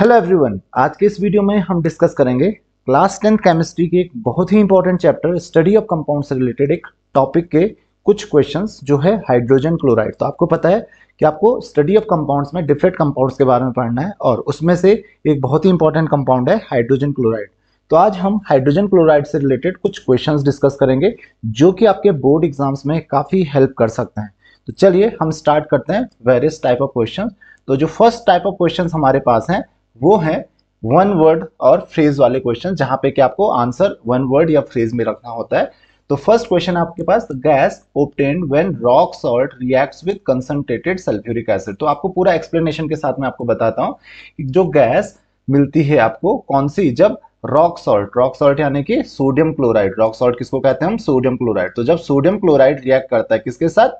Hello everyone आज के इस वीडियो में हम डिस्कस करेंगे क्लास टेंथ केमिस्ट्री के एक बहुत ही important chapter study of compound से रिलेटेड एक टॉपिक के कुछ क्वेश्चंस जो है हाइड्रोजन क्लोराइड तो आपको पता है कि आपको स्टडी ऑफ कंपाउंड्स में डिफरेंट कंपाउंड्स के बारे में पढ़ना है और उसमें से एक बहुत ही इंपॉर्टेंट कंपाउंड है हाइड्रोजन क्लोराइड तो आज हम हाइड्रोजन क्लोराइड से रिलेटेड कुछ क्वेश्चन डिस्कस करेंगे जो कि आपके बोर्ड एग्जाम्स में काफ़ी हेल्प कर सकते हैं तो चलिए हम स्टार्ट करते हैं वेरियस टाइप ऑफ क्वेश्चन तो जो फर्स्ट टाइप ऑफ क्वेश्चन हमारे पास हैं वो है वन वर्ड और फ्रेज वाले क्वेश्चन जहां पे कि आपको आंसर वन वर्ड या फ्रेज में रखना होता है तो फर्स्ट क्वेश्चन आपके पास gas obtained when rock salt reacts with concentrated sulphuric acid तो आपको पूरा एक्सप्लेनेशन के साथ में आपको बताता कि जो गैस मिलती है आपको कौन सी जब रॉक सॉल्ट रॉक सॉल्ट यानी कि सोडियम क्लोराइड रॉक सॉल्ट किसको कहते हैं हम सोडियम क्लोराइड तो जब सोडियम क्लोराइड रिएक्ट करता है किसके साथ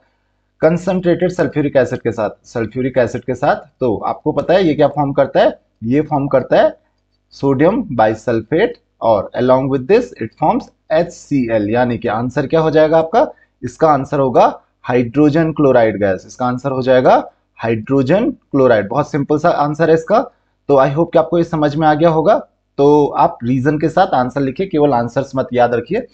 कंसंट्रेटेड सल्फ्यूरिक एसिड के साथ सल्फ्यूरिक एसिड के साथ तो आपको पता है ये क्या फॉर्म करता है ये फॉर्म करता है सोडियम बाइसल्फेट और along with this it forms HCl यानी कि आंसर क्या हो जाएगा आपका इसका आंसर होगा हाइड्रोजन क्लोराइड गैस इसका आंसर हो जाएगा हाइड्रोजन क्लोराइड बहुत सिंपल सा आंसर है इसका तो आई होप कि आपको ये समझ में आ गया होगा तो आप रीजन के साथ आंसर लिखिए केवल आंसर्स मत याद रखिए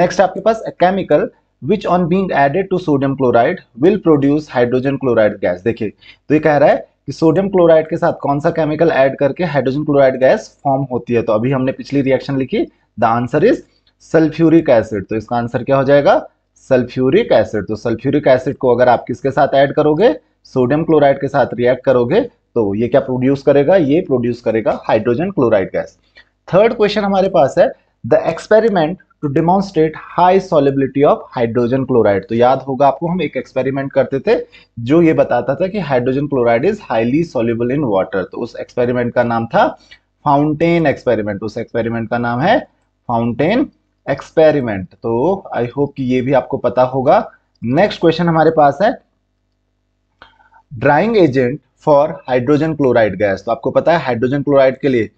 नेक्स्ट आपके पास chemical which on being added to sodium chloride will produce hydrogen chloride gas देखिए तो ये कह रहा है कि सोडियम क्लोराइड के साथ कौन सा केमिकल ऐड करके हाइड्रोजन क्लोराइड गैस फॉर्म होती है तो अभी हमने पिछली रिएक्शन लिखी the answer is sulphuric acid तो इसका आंसर क्या हो जाएगा सल्फ्यूरिक एसिड तो सल्फ्यूरिक एसिड को अगर आप किसके साथ ऐड करोगे सोडियम क्लोराइड के साथ रिएक्ट करोगे तो ये क्या प्रोड्यूस करेगा ये प्रोड्यूस करेगा hydrogen chloride gas third question हमारे पास है the experiment to demonstrate high solubility of hydrogen chloride तो याद होगा आपको हम एक एक्सपेरिमेंट करते थे जो ये बताता था कि hydrogen chloride is highly soluble in water तो उस एक्सपेरिमेंट का नाम था फाउंटेन एक्सपेरिमेंट उस एक्सपेरिमेंट का नाम है फाउंटेन एक्सपेरिमेंट तो आई होप कि ये भी आपको पता होगा नेक्स्ट क्वेश्चन हमारे पास है drying agent for hydrogen chloride gas तो आपको पता है हाइड्रोजन क्लोराइड के लिए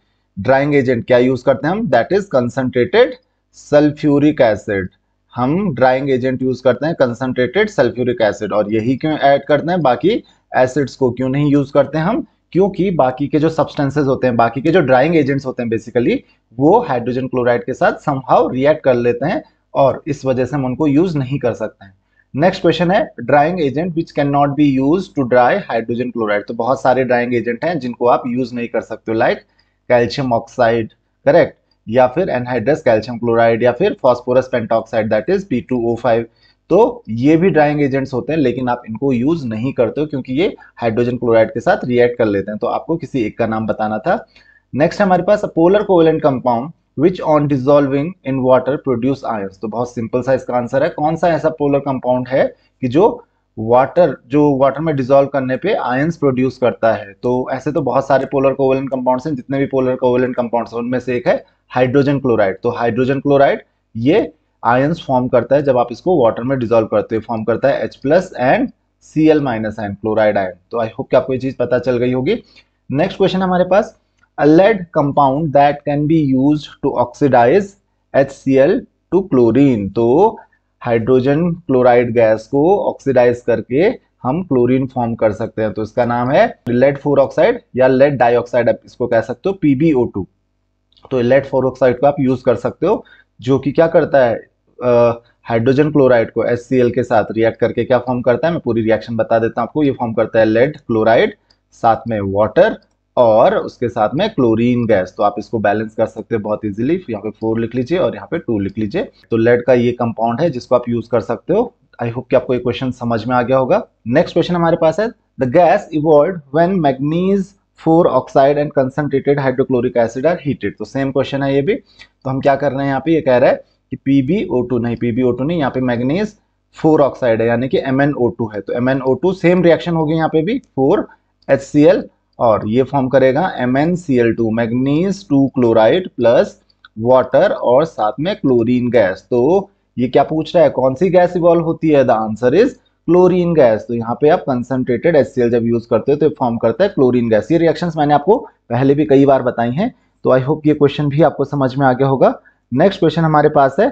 ड्राइंग एजेंट क्या यूज करते हैं हम that is concentrated sulphuric acid हम ड्राइंग एजेंट यूज करते हैं कंसनट्रेटेड सल्फ्यूरिक एसिड और यही क्यों ऐड करते हैं बाकी एसिड्स को क्यों नहीं यूज करते हैं हम क्योंकि बाकी के जो सब्सटेंसेस होते हैं बाकी के जो ड्राइंग एजेंट्स होते हैं बेसिकली वो हाइड्रोजन क्लोराइड के साथ समहाउ रिएक्ट कर लेते हैं और इस वजह से हम उनको यूज नहीं कर सकते हैं नेक्स्ट क्वेश्चन है drying agent which can not be use to dry hydrogen chloride तो बहुत सारे ड्राइंग एजेंट हैं जिनको आप यूज नहीं कर सकते हो लाइक कैल्शियम ऑक्साइड करेक्ट या फिर एनहाइड्रस कैल्शियम क्लोराइड या फिर phosphorus pentoxide that is P तो ये भी ड्राइंग एजेंट्स होते हैं लेकिन आप इनको यूज नहीं करते हो क्योंकि ये हाइड्रोजन क्लोराइड के साथ रिएक्ट कर लेते हैं तो आपको किसी एक का नाम बताना था नेक्स्ट हमारे पास polar covalent compound which on dissolving in water produce ions तो बहुत सिंपल सा इसका आंसर है कौन सा ऐसा पोलर कंपाउंड है कि जो वाटर जो वाटर में डिजोल्व करने पे आयंस प्रोड्यूस करता है तो ऐसे तो बहुत सारे पोलर कोवेलेंट कंपाउंड्स हैं जितने भी पोलर कोवेलेंट कंपाउंड्स हैं उनमें से एक है हाइड्रोजन क्लोराइड तो हाइड्रोजन क्लोराइड ये आयंस फॉर्म करता है जब आप इसको वाटर में डिजोल्व करते हो फॉर्म करता है H plus and C L minus ion chloride ion तो आई होप कि आपको ये चीज़ पता चल गई होगी नेक्स्ट क्वेश्चन हमारे पास a lead compound that can be use to oxidise H C L to chlorine तो हाइड्रोजन क्लोराइड गैस को ऑक्सीडाइज करके हम क्लोरीन फॉर्म कर सकते हैं तो इसका नाम है लेड फोर ऑक्साइड या लेड डाइऑक्साइड आप इसको कह सकते हो पीबीओ टू तो लेड फोर ऑक्साइड को आप यूज कर सकते हो जो कि क्या करता है हाइड्रोजन क्लोराइड को एस के साथ रिएक्ट करके क्या फॉर्म करता है मैं पूरी रिएक्शन बता देता हूँ आपको ये फॉर्म करता है लेड क्लोराइड साथ में वाटर और उसके साथ में क्लोरीन गैस तो आप इसको बैलेंस कर सकते हैं बहुत इजीली यहाँ पे फोर लिख लीजिए और यहाँ पे टू लिख लीजिए तो लेड का ये कंपाउंड है जिसको आप यूज कर सकते हो आई होप कि आपको ये क्वेश्चन समझ में आ गया होगा नेक्स्ट क्वेश्चन हमारे पास है the gas evolve when manganese four oxide and concentrated hydrochloric acid are heated तो सेम क्वेश्चन है ये भी तो हम क्या कर रहे हैं यहाँ पे ये कह रहा है कि पी ओ टू नहीं पी बी ओ टू नहीं यहाँ पे मैग्नीज फोर ऑक्साइड है यानी कि एम एन ओ टू है तो M N O two same reaction होगी यहाँ पे भी फोर एच सी एल और ये फॉर्म करेगा M N C L two manganese two chloride plus water और साथ में क्लोरीन गैस तो ये क्या पूछ रहा है कौन सी गैस इवॉल्व होती है the answer is chlorine gas तो यहाँ पे आप कंसनट्रेटेड एस जब यूज करते हो तो फॉर्म करता है क्लोरीन गैस ये रिएक्शन मैंने आपको पहले भी कई बार बताई हैं तो आई होप ये क्वेश्चन भी आपको समझ में आ गया होगा नेक्स्ट क्वेश्चन हमारे पास है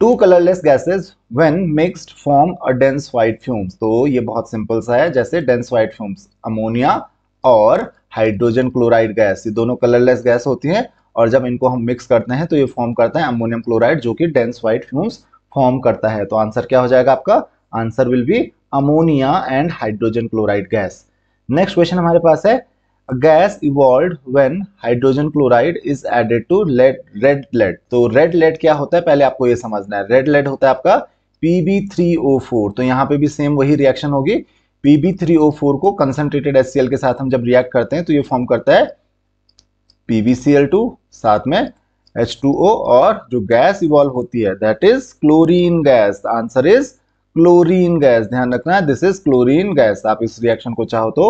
two colourless gases when mixed form a dense white fumes तो ये बहुत सिंपल सा है जैसे डेंस व्हाइट फ्यूम्स अमोनिया और हाइड्रोजन क्लोराइड गैस ये दोनों कलरलेस गैस होती हैं और जब इनको हम मिक्स करते हैं तो ये फॉर्म करता है अमोनियम क्लोराइड जो कि डेंस व्हाइट फ्यूम्स फॉर्म करता है तो आंसर क्या हो जाएगा आपका answer will be ammonia and hydrogen chloride gas next question हमारे पास है gas evolve when hydrogen chloride is added to lead red lead तो रेड लेड क्या होता है पहले आपको ये समझना है रेड लेड होता है आपका Pb3O4 तो यहाँ पे भी सेम वही रिएक्शन होगी PB3O4 को कंसनट्रेटेड HCl के साथ हम जब रिएक्ट करते हैं तो ये फॉर्म करता है PbCl2 साथ में H2O और जो गैस इवॉल्व होती है that is chlorine gas answer is chlorine gas ध्यान रखना दिस इज क्लोरीन गैस आप इस रिएक्शन को चाहो तो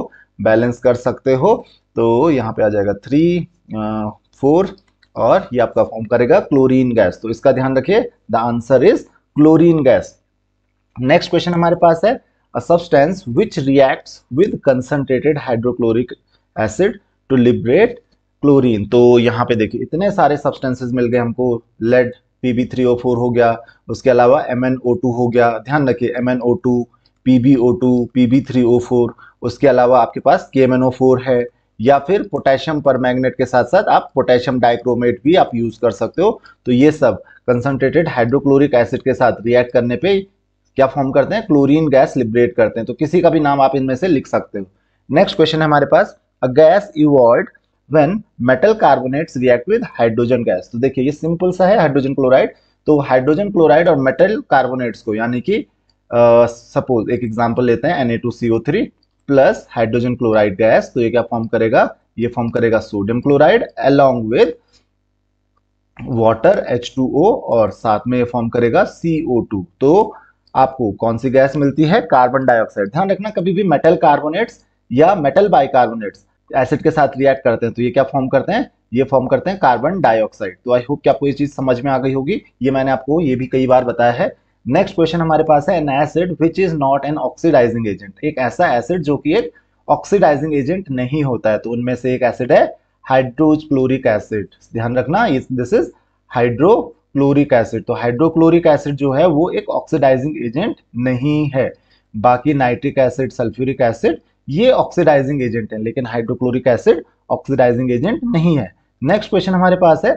बैलेंस कर सकते हो तो यहाँ पे आ जाएगा थ्री फोर और ये आपका फॉर्म करेगा क्लोरीन गैस तो इसका ध्यान रखिए the answer is chlorine gas next question हमारे पास है a substance which reacts with concentrated hydrochloric acid to liberate chlorine तो यहाँ पे देखिए इतने सारे सब्सटेंसेस मिल गए हमको लेड Pb3O4 हो गया उसके अलावा MnO2 हो गया ध्यान रखिए थ्री ओ फोर उसके अलावा आपके पास के एम एन ओ फोर है या फिर पोटेशियम पर परमैग्नेट के साथ साथ आप पोटेशियम डाइक्रोमेट भी आप यूज़ कर सकते हो तो ये सब कंसनट्रेटेड हाइड्रोक्लोरिक एसिड के साथ रिएक्ट करने पे क्या फॉर्म करते हैं क्लोरीन गैस लिबरेट करते हैं तो किसी का भी नाम आप इनमें से लिख सकते हो नेक्स्ट क्वेश्चन है हमारे पास a gas evolve when metal carbonates react with hydrogen gas तो देखिए ये सिंपल सा है हाइड्रोजन क्लोराइड तो हाइड्रोजन क्लोराइड और मेटल कार्बोनेट्स को यानी कि सपोज uh, एक एग्जाम्पल लेते हैं Na2CO3 plus hydrogen chloride gas तो ये क्या फॉर्म करेगा ये फॉर्म करेगा sodium chloride along with water H2O और साथ में ये फॉर्म करेगा CO2 तो आपको कौन सी गैस मिलती है कार्बन डाइऑक्साइड ध्यान रखना कभी भी मेटल कार्बोनेट्स या मेटल बाइकार्बोनेट्स एसिड के साथ रिएक्ट करते हैं तो ये क्या फॉर्म करते हैं ये फॉर्म करते हैं कार्बन डाइऑक्साइड तो आई होप कि आपको ये चीज समझ में आ गई होगी ये मैंने आपको ये भी कई बार बताया है नेक्स्ट क्वेश्चन हमारे पास है an acid which is not an oxidising agent एक ऐसा एसिड जो कि एक ऑक्सीडाइजिंग एजेंट नहीं होता है तो उनमें से एक एसिड है हाइड्रोक्लोरिक एसिड ध्यान रखना this is hydrochloric acid तो हाइड्रोक्लोरिक एसिड जो है वो एक ऑक्सीडाइजिंग एजेंट नहीं है बाकी नाइट्रिक एसिड सल्फ्यूरिक एसिड ये ऑक्सीडाइजिंग एजेंट है लेकिन हाइड्रोक्लोरिक एसिड ऑक्सीडाइजिंग एजेंट नहीं है नेक्स्ट क्वेश्चन हमारे पास है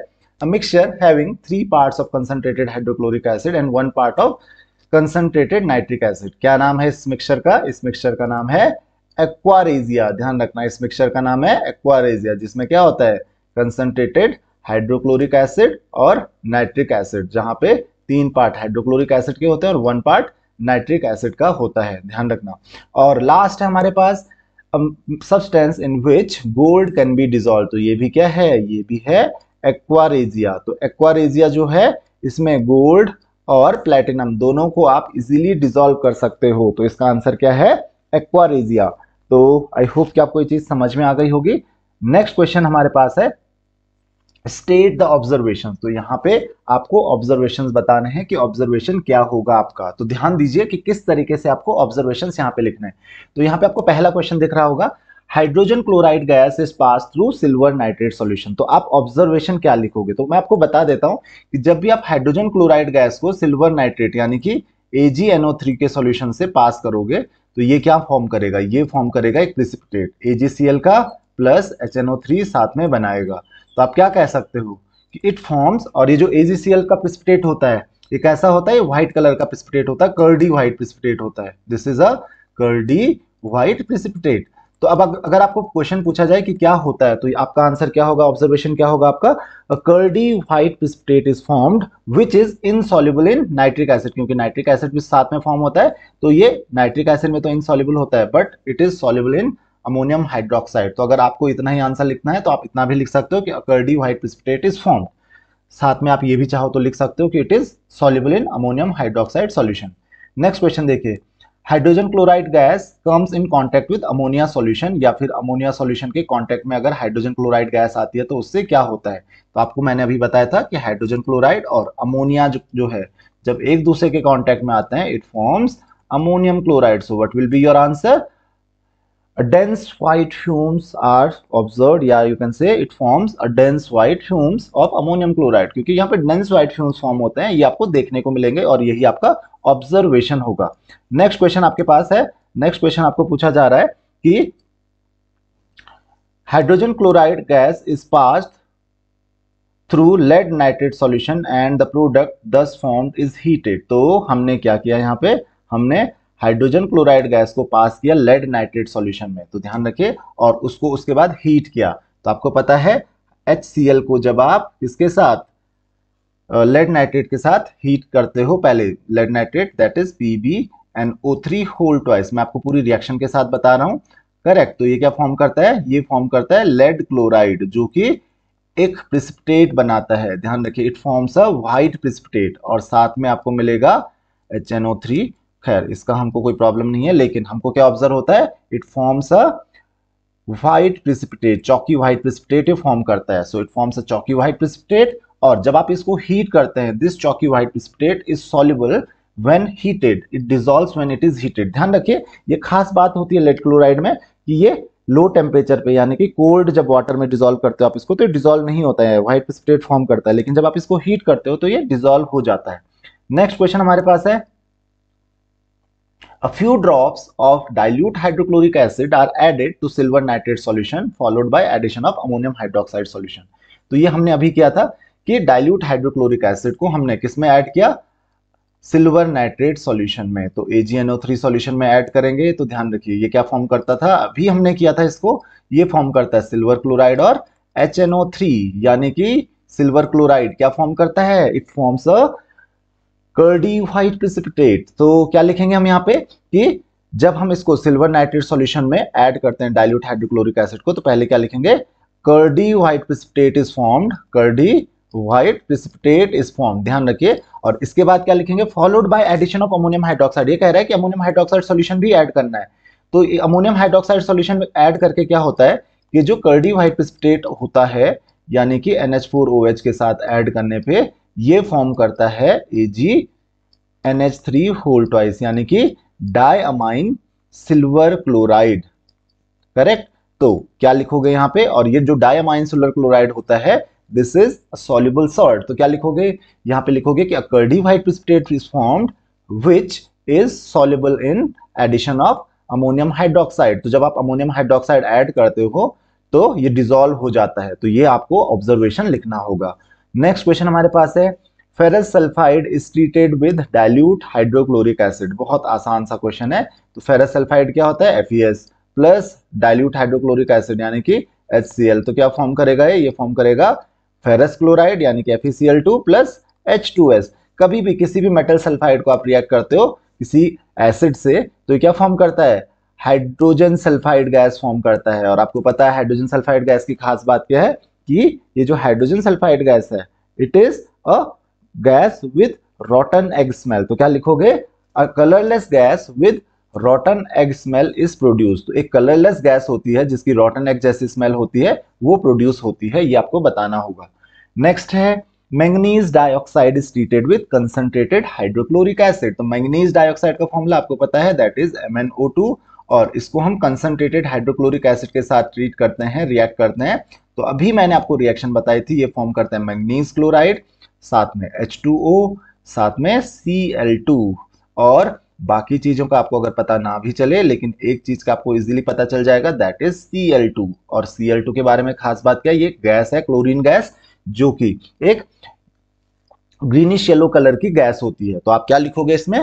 mixture having three part of concentrated hydrochloric acid and one part of concentrated nitric acid क्या नाम है इस मिक्सचर का इस मिक्सचर का नाम है एक्वारेजिया ध्यान रखना इस मिक्सचर का नाम है एक्वारेजिया जिसमें क्या होता है कंसनट्रेटेड हाइड्रोक्लोरिक एसिड और नाइट्रिक एसिड जहां पे तीन पार्ट हाइड्रोक्लोरिक एसिड के होते हैं और वन पार्ट नाइट्रिक एसिड का होता है ध्यान रखना और लास्ट है हमारे पास substance in which gold can be dissolve तो ये भी क्या है ये भी है एक्वारेजिया तो एक्वारेजिया जो है इसमें गोल्ड और प्लेटिनम दोनों को आप इजीली डिजोल्व कर सकते हो तो इसका आंसर क्या है एक्वारेजिया तो आई होप कि आपको ये चीज़ समझ में आ गई होगी नेक्स्ट क्वेश्चन हमारे पास है स्टेट द ऑब्जर्वेशन तो यहाँ पे आपको ऑब्जर्वेशन बताने हैं कि ऑब्जर्वेशन क्या होगा आपका तो ध्यान दीजिए कि किस तरीके से आपको ऑब्जर्वेशन यहाँ पे लिखना है तो यहाँ पे आपको पहला क्वेश्चन दिख रहा होगा hydrogen chloride gas is pass through silver nitrate solution तो आप ऑब्जर्वेशन क्या लिखोगे तो मैं आपको बता देता हूं कि जब भी आप हाइड्रोजन क्लोराइड गैस को सिल्वर नाइट्रेट यानी कि AgNO3 के सॉल्यूशन से पास करोगे तो ये क्या फॉर्म करेगा ये फॉर्म करेगा एक प्रिसिपिटेट AgCl का प्लस एच साथ में बनाएगा तो आप क्या कह सकते हो कि इट फॉर्म्स और ये जो ए का प्रिस्पिटेट होता है ये कैसा होता है व्हाइट कलर का प्रिस्पिटेट होता है कर्डी व्हाइट प्रिस्पिटेट होता है this is a curdy white precipitate तो अब अगर आपको क्वेश्चन पूछा जाए कि क्या होता है तो आपका आंसर क्या होगा ऑब्जर्वेशन क्या होगा आपका curdy white precipitate is formed which is insoluble in nitric acid क्योंकि नाइट्रिक एसिड भी साथ में फॉर्म होता है तो ये नाइट्रिक एसिड में तो इनसॉल्युबल होता है but it is soluble in ammonium hydroxide तो अगर आपको इतना ही आंसर लिखना है तो आप इतना भी लिख सकते हो कि a curdy white precipitate is form साथ में आप ये भी चाहो तो लिख सकते हो कि it is soluble in ammonium hydroxide solution next question देखिए hydrogen chloride gas comes in contact with ammonia solution या फिर अमोनिया सॉल्यूशन के कांटेक्ट में अगर हाइड्रोजन क्लोराइड गैस आती है तो उससे क्या होता है तो आपको मैंने अभी बताया था कि हाइड्रोजन क्लोराइड और अमोनिया जो, है जब एक दूसरे के कांटेक्ट में आते हैं it forms ammonium chloride so what will be your answer dense white fumes are observed या you can say it forms a dense white fumes of ammonium chloride क्योंकि यहाँ पे dense white fumes form होते हैं ये आपको देखने को मिलेंगे और यही आपका ऑब्जर्वेशन होगा नेक्स्ट क्वेश्चन आपके पास है नेक्स्ट क्वेश्चन आपको पूछा जा रहा है कि hydrogen chloride gas is passed through lead nitrate solution and the product thus formed is heated तो हमने क्या किया यहाँ पे हमने हाइड्रोजन क्लोराइड गैस को पास किया लेड नाइट्रेट सॉल्यूशन में तो ध्यान रखिए और उसको उसके बाद हीट किया तो आपको पता है एच को जब आप किसके साथ लेड नाइट्रेट के साथ हीट करते हो पहले lead nitrate that is P B N O three whole twice मैं आपको पूरी रिएक्शन के साथ बता रहा हूँ करेक्ट तो ये क्या फॉर्म करता है ये फॉर्म करता है लेड क्लोराइड जो कि एक प्रिस्पिटेट बनाता है ध्यान रखिए it forms a white precipitate और साथ में आपको मिलेगा एच एन ओ थ्री खैर इसका हमको कोई प्रॉब्लम नहीं है लेकिन हमको क्या ऑब्जर्व होता है it forms a white precipitate chalky white precipitate form करता है so it forms a chalky white precipitate और जब आप इसको हीट करते हैं this chalky white precipitate is soluble when heated it dissolves when it is heated ध्यान रखिए ये खास बात होती है लेड क्लोराइड में कि ये लो टेम्परेचर पे यानी कि कोल्ड जब वाटर में डिजोल्व करते हो आप इसको तो डिजोल्व नहीं होता है व्हाइट प्रिसिपिटेट फॉर्म करता है लेकिन जब आप इसको हीट करते हो तो ये डिजोल्व हो जाता है नेक्स्ट क्वेश्चन हमारे पास है A few drops of dilute hydrochloric acid are added to silver nitrate solution followed by addition of ammonium hydroxide solution. तो ये हमने अभी किया था कि डाइल्यूट हाइड्रोक्लोरिक एसिड को हमने किस में ऐड किया सिल्वर नाइट्रेट सॉल्यूशन में तो AgNO3 सॉल्यूशन में ऐड करेंगे तो ध्यान रखिए ये क्या फॉर्म करता था अभी हमने किया था इसको ये फॉर्म करता है सिल्वर क्लोराइड और HNO3 यानी कि सिल्वर क्लोराइड क्या फॉर्म करता है it forms a curdy white precipitate तो क्या लिखेंगे हम यहाँ पे कि जब हम इसको सिल्वर नाइट्रेट सॉल्यूशन में ऐड करते हैं डाइल्यूट हाइड्रोक्लोरिक एसिड को तो पहले क्या लिखेंगे curdy white precipitate is formed curdy white precipitate is form ध्यान रखिए और इसके बाद क्या लिखेंगे followed by addition of ammonium hydroxide ये कह रहा है कि अमोनियम हाइड्रोक्साइड सॉल्यूशन भी ऐड करना है तो अमोनियम हाइड्रोक्साइड सॉल्यूशन में ऐड करके क्या होता है कि जो कर्डी व्हाइट प्रिसिपिटेट होता है यानी कि NH4OH के साथ ऐड करने पे ये फॉर्म करता है A G N H three whole twice यानी कि डायमाइन सिल्वर क्लोराइड करेक्ट तो क्या लिखोगे यहां पे और ये जो डायमाइन सिल्वर क्लोराइड होता है दिस इज सोल्यूबल सॉल्ट तो क्या लिखोगे यहां पे लिखोगे कि a curdy white precipitate is form which is soluble in addition of ammonium hydroxide तो जब आप अमोनियम हाइड्रोक्साइड एड करते हो तो ये डिजोल्व हो जाता है तो ये आपको ऑब्जर्वेशन लिखना होगा नेक्स्ट क्वेश्चन हमारे पास है ferrous sulphide is treated with dilute hydrochloric acid बहुत आसान सा क्वेश्चन है तो फेरस सल्फाइड क्या होता है F plus dilute hydrochloric acid यानी कि एच तो क्या फॉर्म करेगा ये फॉर्म करेगा फेरस क्लोराइड यानी कि एफ प्लस एच कभी भी किसी भी मेटल सल्फाइड को आप रिएक्ट करते हो किसी एसिड से तो क्या फॉर्म करता है हाइड्रोजन सल्फाइड गैस फॉर्म करता है और आपको पता है हाइड्रोजन सल्फाइड गैस की खास बात क्या है कि ये जो हाइड्रोजन सल्फाइड गैस है it is a gas with rotten egg smell तो क्या लिखोगे a colourless gas with rotten egg smell is produce तो एक कलरलेस गैस होती है जिसकी रॉटन एग जैसी स्मेल होती है वो प्रोड्यूस होती है ये आपको बताना होगा नेक्स्ट है manganese dioxide is treated with concentrated hydrochloric acid तो मैंगनीज डाइऑक्साइड का फॉर्मूला आपको पता है दैट इज एम और इसको हम कंसनट्रेटेड हाइड्रोक्लोरिक एसिड के साथ ट्रीट करते हैं रिएक्ट करते हैं तो अभी मैंने आपको रिएक्शन बताई थी ये फॉर्म करते हैं मैग्नीज क्लोराइड साथ में H2O साथ में Cl2 और बाकी चीजों का आपको अगर पता ना भी चले लेकिन एक चीज का आपको इजीली पता चल जाएगा दैट इज Cl2 और Cl2 के बारे में खास बात क्या ये गैस है क्लोरीन गैस जो कि एक ग्रीनिश येलो कलर की गैस होती है तो आप क्या लिखोगे इसमें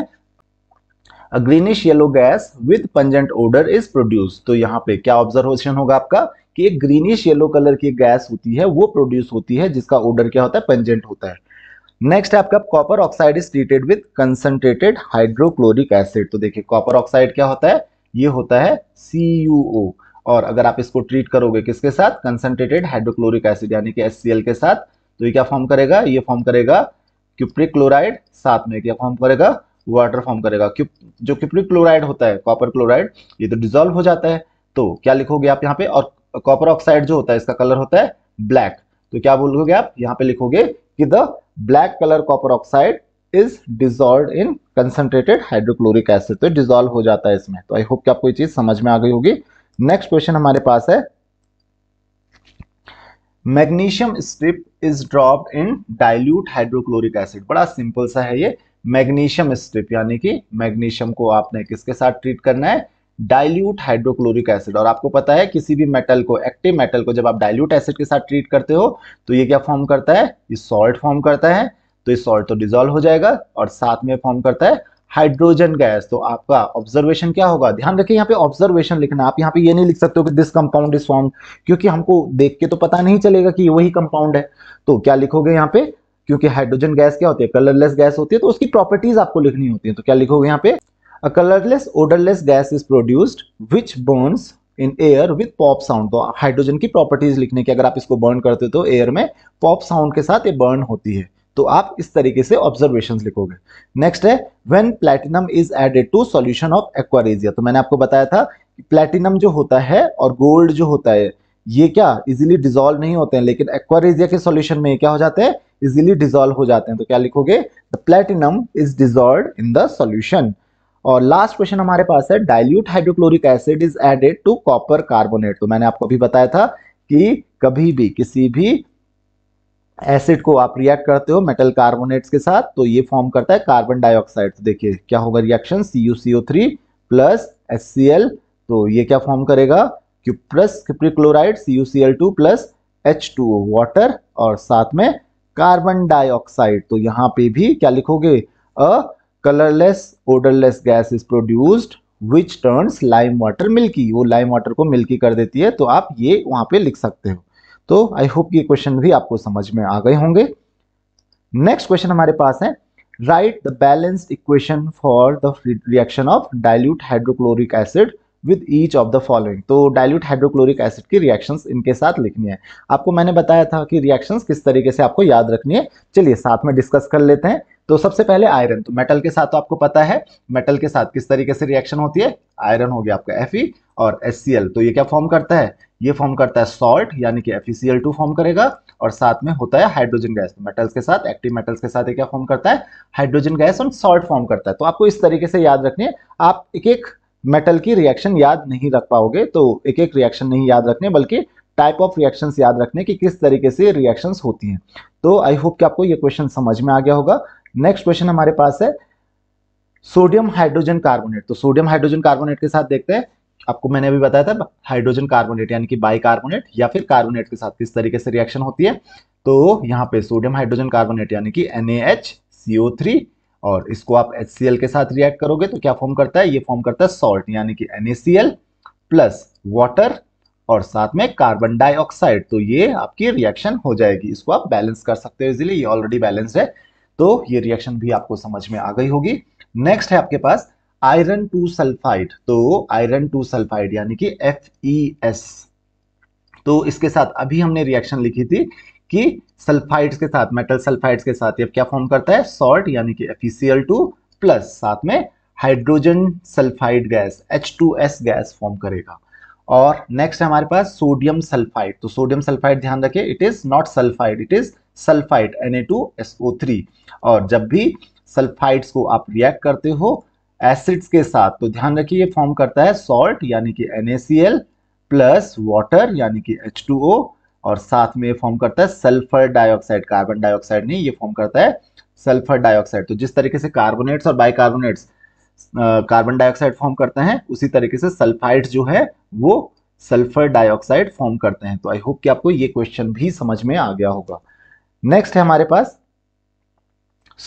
a greenish yellow gas with pungent odour is produce तो यहाँ पे क्या ऑब्जर्वेशन होगा आपका कि एक ग्रीनिश येलो कलर की गैस होती है वो प्रोड्यूस होती है जिसका ओडर क्या होता है पंजेंट होता है नेक्स्ट आपका copper oxide is treated with concentrated hydrochloric acid तो देखिए कॉपर ऑक्साइड क्या होता है ये होता है सी और अगर आप इसको ट्रीट करोगे किसके साथ कंसनट्रेटेड हाइड्रोक्लोरिक एसिड यानी कि एस के साथ तो ये क्या फॉर्म करेगा ये फॉर्म करेगा क्यूप्रिक क्लोराइड साथ में क्या फॉर्म करेगा वाटर फॉर्म करेगा जो क्यूप्लिक क्लोराइड होता है कॉपर क्लोराइड ये तो डिजोल्व हो जाता है तो क्या लिखोगे आप यहाँ पे और कॉपर ऑक्साइड जो होता है इसका कलर होता है ब्लैक तो क्या बोलोगे आप यहाँ पे लिखोगे कि the black colour copper oxide is dissolve in concentrated hydrochloric acid तो डिजोल्व हो जाता है इसमें तो आई होप कि आपको ये चीज समझ में आ गई होगी नेक्स्ट क्वेश्चन हमारे पास है magnesium strip is drop in dilute hydrochloric acid बड़ा सिंपल सा है ये मैग्नीशियम स्ट्रिप यानी कि मैग्नीशियम को आपने किसके साथ ट्रीट करना है डाइल्यूट हाइड्रोक्लोरिक एसिड और आपको पता है किसी भी मेटल को एक्टिव मेटल को जब आप डाइल्यूट एसिड के साथ ट्रीट करते हो तो ये क्या फॉर्म करता है ये सॉल्ट फॉर्म करता है तो ये सॉल्ट तो डिजोल्व हो जाएगा और साथ में फॉर्म करता है हाइड्रोजन गैस तो आपका ऑब्जर्वेशन क्या होगा ध्यान रखिए यहाँ पे ऑब्जर्वेशन लिखना आप यहाँ पे ये नहीं लिख सकते हो कि दिस कंपाउंड इज फॉर्म क्योंकि हमको देख के तो पता नहीं चलेगा कि वही कंपाउंड है तो क्या लिखोगे यहाँ पे क्योंकि हाइड्रोजन गैस क्या होती है कलरलेस गैस होती है तो उसकी प्रॉपर्टीज आपको लिखनी होती है तो क्या लिखोगे यहाँ पे a colourless odourless gas is produced which burns in air with pop sound तो हाइड्रोजन की प्रॉपर्टीज लिखने की अगर आप इसको बर्न करते हो तो एयर में पॉप साउंड के साथ ये बर्न होती है तो आप इस तरीके से ऑब्जर्वेशन लिखोगे नेक्स्ट है when platinum is added to solution of aqua regia तो मैंने आपको बताया था प्लेटिनम जो होता है और गोल्ड जो होता है ये क्या इजिली डिजोल्व नहीं होते हैं लेकिन एक्वारेजिया के सोल्यूशन में क्या हो जाते हैं इजिली डिजोल्व हो जाते हैं तो क्या लिखोगे the platinum is dissolve in the solution और लास्ट क्वेश्चन हमारे पास है dilute hydrochloric acid is added to copper carbonate तो मैंने आपको अभी बताया था कि कभी भी किसी भी एसिड को आप रिएक्ट करते हो मेटल कार्बोनेट्स के साथ तो ये फॉर्म करता है कार्बन डाइऑक्साइड तो देखिए क्या होगा reaction C U C O three plus S C L तो ये क्या फॉर्म करेगा plus chlorides U C L two plus H two O water और साथ में कार्बन डाइऑक्साइड तो यहाँ पे भी क्या लिखोगे a colourless odourless gas is produced which turns lime water milky वो लाइम वाटर को मिल्की कर देती है तो आप ये वहाँ पे लिख सकते हो तो आई होप ये क्वेश्चन भी आपको समझ में आ गए होंगे नेक्स्ट क्वेश्चन हमारे पास है write the balanced equation for the reaction of dilute hydrochloric acid with each of the following तो डायल्यूट हाइड्रोक्लोरिक एसिड की रिएक्शंस इनके साथ लिखनी है आपको मैंने बताया था कि रिएक्शंस किस तरीके से आपको याद रखनी है चलिए साथ में डिस्कस कर लेते हैं तो सबसे पहले आयरन तो मेटल के साथ तो आपको पता है मेटल के साथ किस तरीके से रिएक्शन होती है आयरन हो गया आपका एफ और एस तो ये क्या फॉर्म करता है ये फॉर्म करता है सॉल्ट यानी कि एफ फॉर्म करेगा और साथ में होता है हाइड्रोजन गैस तो मेटल्स के साथ एक्टिव मेटल्स के साथ ये क्या फॉर्म करता है हाइड्रोजन गैस और सॉल्ट फॉर्म करता है तो आपको इस तरीके से याद रखनी है आप एक एक मेटल की रिएक्शन याद नहीं रख पाओगे तो एक एक रिएक्शन नहीं याद रखने बल्कि टाइप ऑफ रिएक्शंस याद रखने कि किस तरीके से रिएक्शंस होती हैं तो आई होप कि आपको ये क्वेश्चन समझ में आ गया होगा नेक्स्ट क्वेश्चन हमारे पास है सोडियम हाइड्रोजन कार्बोनेट तो सोडियम हाइड्रोजन कार्बोनेट के साथ देखते हैं आपको मैंने अभी बताया था हाइड्रोजन कार्बोनेट यानी कि बाई कार्बोनेट या फिर कार्बोनेट के साथ किस तरीके से रिएक्शन होती है तो यहाँ पे सोडियम हाइड्रोजन कार्बोनेट यानी कि N A H C O three और इसको आप एच के साथ रिएक्ट करोगे तो क्या फॉर्म करता है ये फॉर्म करता है सॉल्ट यानी कि एन प्लस वाटर और साथ में कार्बन डाइऑक्साइड तो ये आपकी रिएक्शन हो जाएगी इसको आप बैलेंस कर सकते हो इजिली ये ऑलरेडी बैलेंस है तो ये रिएक्शन भी आपको समझ में आ गई होगी नेक्स्ट है आपके पास आयरन टू सल्फाइड तो आयरन टू सल्फाइड यानी कि एफ e तो इसके साथ अभी हमने रिएक्शन लिखी थी कि सल्फाइड्स के साथ मेटल सल्फाइड्स के साथ ये क्या फॉर्म करता है सॉल्ट यानी कि एफ प्लस साथ में hydrogen sulphide gas S gas form करेगा और नेक्स्ट है हमारे पास सोडियम सल्फाइड तो सोडियम सल्फाइड ध्यान रखिए it is not sulphide it is sulphide Na2SO3 और जब भी सल्फाइड्स को आप रिएक्ट करते हो एसिड्स के साथ तो ध्यान रखिए ये फॉर्म करता है सॉल्ट यानी कि NaCl प्लस वाटर यानी कि H2O और साथ में फॉर्म करता है सल्फर डाइऑक्साइड कार्बन डाइऑक्साइड नहीं ये फॉर्म करता है सल्फर डाइऑक्साइड तो जिस तरीके से कार्बोनेट्स और बाइकार्बोनेट्स कार्बन डाइऑक्साइड फॉर्म करते हैं उसी तरीके से सल्फाइड जो है वो सल्फर डाइऑक्साइड फॉर्म करते हैं तो आई होप कि आपको ये क्वेश्चन भी समझ में आ गया होगा नेक्स्ट है हमारे पास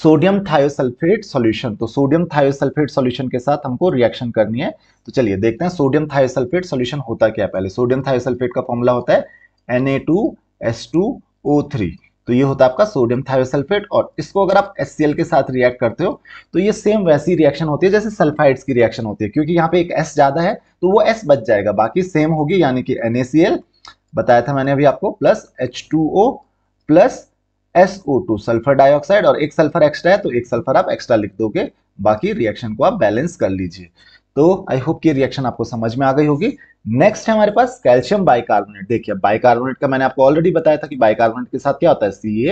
सोडियम थायोसल्फेट सॉल्यूशन तो सोडियम थायोसल्फेट सॉल्यूशन के साथ हमको रिएक्शन करनी है तो चलिए देखते हैं सोडियम थायोसल्फेट सॉल्यूशन होता क्या है पहले सोडियम थायोसल्फेट का फॉर्मूला होता है Na2S2O3 तो ये होता है आपका सोडियम थायोसल्फेट और इसको अगर आप एस के साथ रिएक्ट करते हो तो ये सेम वैसी रिएक्शन होती है जैसे सल्फाइड्स की रिएक्शन होती है क्योंकि यहाँ पे एक एस ज़्यादा है तो वो एस बच जाएगा बाकी सेम होगी यानी कि एन बताया था मैंने अभी आपको plus H plus SO2 sulphur dioxide और एक सल्फर एक्स्ट्रा है तो एक सल्फर आप एक्स्ट्रा लिख दोगे बाकी रिएक्शन को आप बैलेंस कर लीजिए तो आई होप ये रिएक्शन आपको समझ में आ गई होगी नेक्स्ट है हमारे पास कैल्शियम बाइकार्बोनेट देखिए बाइकार्बोनेट का मैंने आपको ऑलरेडी बताया था कि बाइकार्बोनेट के साथ क्या होता है C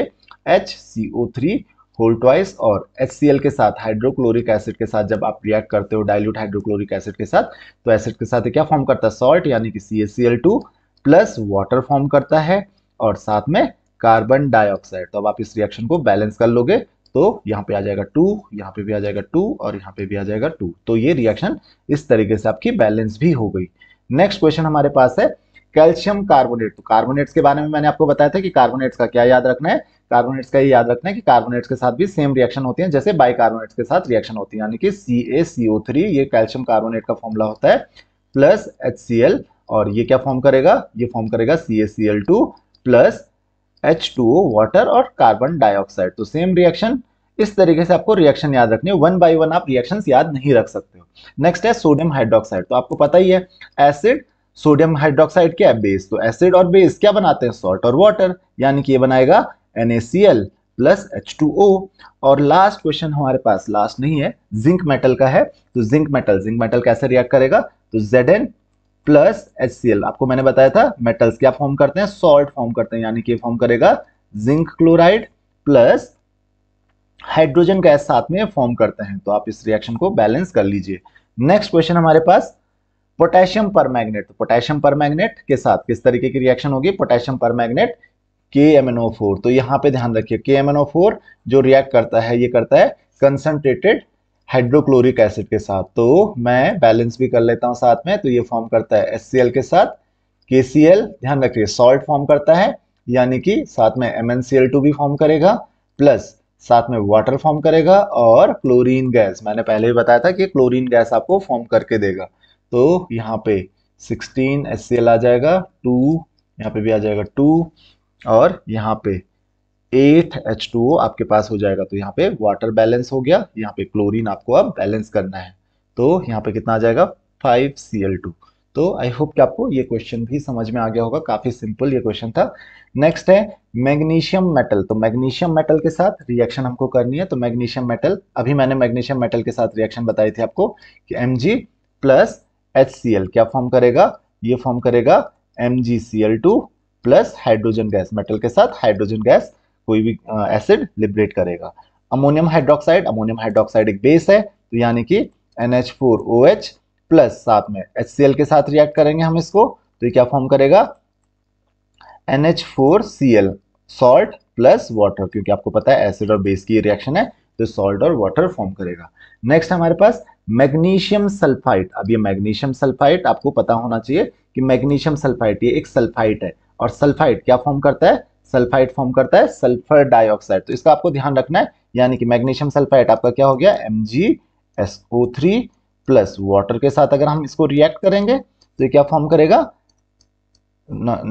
H C O three होल्टवाइस और एच सी एल के साथ हाइड्रोक्लोरिक एसिड के साथ जब आप रिएक्ट करते हो डायल्यूट हाइड्रोक्लोरिक एसिड के साथ तो एसिड के साथ क्या फॉर्म करता है सॉल्ट यानी कि C S C L two plus water form करता है और साथ में कार्बन डाइऑक्साइड तो अब आप इस रिएक्शन को बैलेंस कर लोगे तो यहाँ पे आ जाएगा टू यहाँ पे भी आ जाएगा टू और यहाँ पे भी आ जाएगा टू तो ये रिएक्शन इस तरीके से आपकी बैलेंस भी हो गई नेक्स्ट क्वेश्चन हमारे पास है कैल्शियम कार्बोनेट तो कार्बोनेट्स के बारे में मैंने आपको बताया था कि कार्बोनेट्स का क्या याद रखना है कार्बोनेट्स का ये याद रखना है कि कार्बोनेट्स के साथ भी सेम रिएक्शन होती है जैसे बाइकार्बोनेट्स के साथ रिएक्शन होती है यानी कि C A C O three ये कैल्शियम कार्बोनेट का फॉर्मूला होता है प्लस एच सी एल और ये क्या फॉर्म करेगा ये फॉर्म करेगा C S C L two plus H two water और कार्बन डाइऑक्साइड तो सेम रिएक्शन इस तरीके से आपको रिएक्शन याद रखनी है वन बाय वन आप रिएक्शंस याद नहीं रख सकते हो नेक्स्ट है सोडियम हाइड्रोक्साइड तो आपको पता ही है एसिड सोडियम हाइड्रोक्साइड क्या है बेस तो एसिड और बेस क्या बनाते हैं सॉल्ट और वाटर यानी कि ये बनाएगा NaCl प्लस H2O और लास्ट क्वेश्चन हमारे पास लास्ट नहीं है जिंक मेटल का है तो जिंक मेटल जिंक मेटल कैसे रिएक्ट करेगा तो Zn प्लस HCl आपको मैंने बताया था मेटल्स क्या फॉर्म करते हैं सॉल्ट फॉर्म करते हैं यानी कि फॉर्म करेगा zinc chloride plus hydrogen gas साथ में फॉर्म करते हैं तो आप इस रिएक्शन को बैलेंस कर लीजिए नेक्स्ट क्वेश्चन हमारे पास potassium permanganate potassium permanganate के साथ किस तरीके की रिएक्शन होगी पोटेशियम पर मैग्नेट के एम एन ओ फोर तो यहां पे ध्यान रखिए K M N O four जो रिएक्ट करता है ये करता है कंसनट्रेटेड हाइड्रोक्लोरिक एसिड के साथ तो मैं बैलेंस भी कर लेता हूं साथ में तो ये फॉर्म करता है एस सी एल के साथ के सी एल ध्यान रखिए सॉल्ट फॉर्म करता है यानी कि साथ में M N C L two भी फॉर्म करेगा प्लस साथ में वाटर फॉर्म करेगा और क्लोरीन गैस मैंने पहले ही बताया था कि क्लोरीन गैस आपको फॉर्म करके देगा तो यहाँ पे 16 एस आ जाएगा टू यहाँ पे भी आ जाएगा टू और यहाँ पे एट एच टू आपके पास हो जाएगा तो यहाँ पे वाटर बैलेंस हो गया यहाँ पे क्लोरीन आपको अब बैलेंस करना है तो यहाँ पे कितना आ जाएगा फाइव सी एल टू तो आई होप कि आपको ये क्वेश्चन भी समझ में आ गया होगा काफ़ी सिंपल ये क्वेश्चन था नेक्स्ट है मैग्नीशियम मेटल तो मैग्नीशियम मेटल के साथ रिएक्शन हमको करनी है तो मैग्नीशियम मेटल अभी मैंने मैग्नीशियम मेटल के साथ रिएक्शन बताई थी आपको कि M G plus H C L क्या फॉर्म करेगा ये फॉर्म करेगा M G C L two plus hydrogen gas metal के साथ हाइड्रोजन गैस कोई भी एसिड लिबरेट करेगा अमोनियम हाइड्रोक्साइड अमोनियम हाइड्रोक्साइड एक बेस है तो यानी कि N H four O H plus साथ में एच के साथ रिएक्ट करेंगे हम इसको तो ये क्या फॉर्म करेगा N H four C L salt plus water क्योंकि आपको पता है एसिड और बेस की रिएक्शन है तो सॉल्ट और वाटर फॉर्म करेगा नेक्स्ट हमारे पास मैग्नीशियम सल्फाइट अब ये मैग्नीशियम सल्फाइट आपको पता होना चाहिए कि मैग्नीशियम सल्फाइट ये एक सल्फाइट है और सल्फाइट क्या फॉर्म करता है सल्फाइट फॉर्म करता है सल्फर डाइऑक्साइड तो इसका आपको ध्यान रखना है यानी कि मैग्नीशियम सल्फाइट आपका क्या हो गया M G S O three plus water के साथ अगर हम इसको रिएक्ट करेंगे तो ये क्या फॉर्म करेगा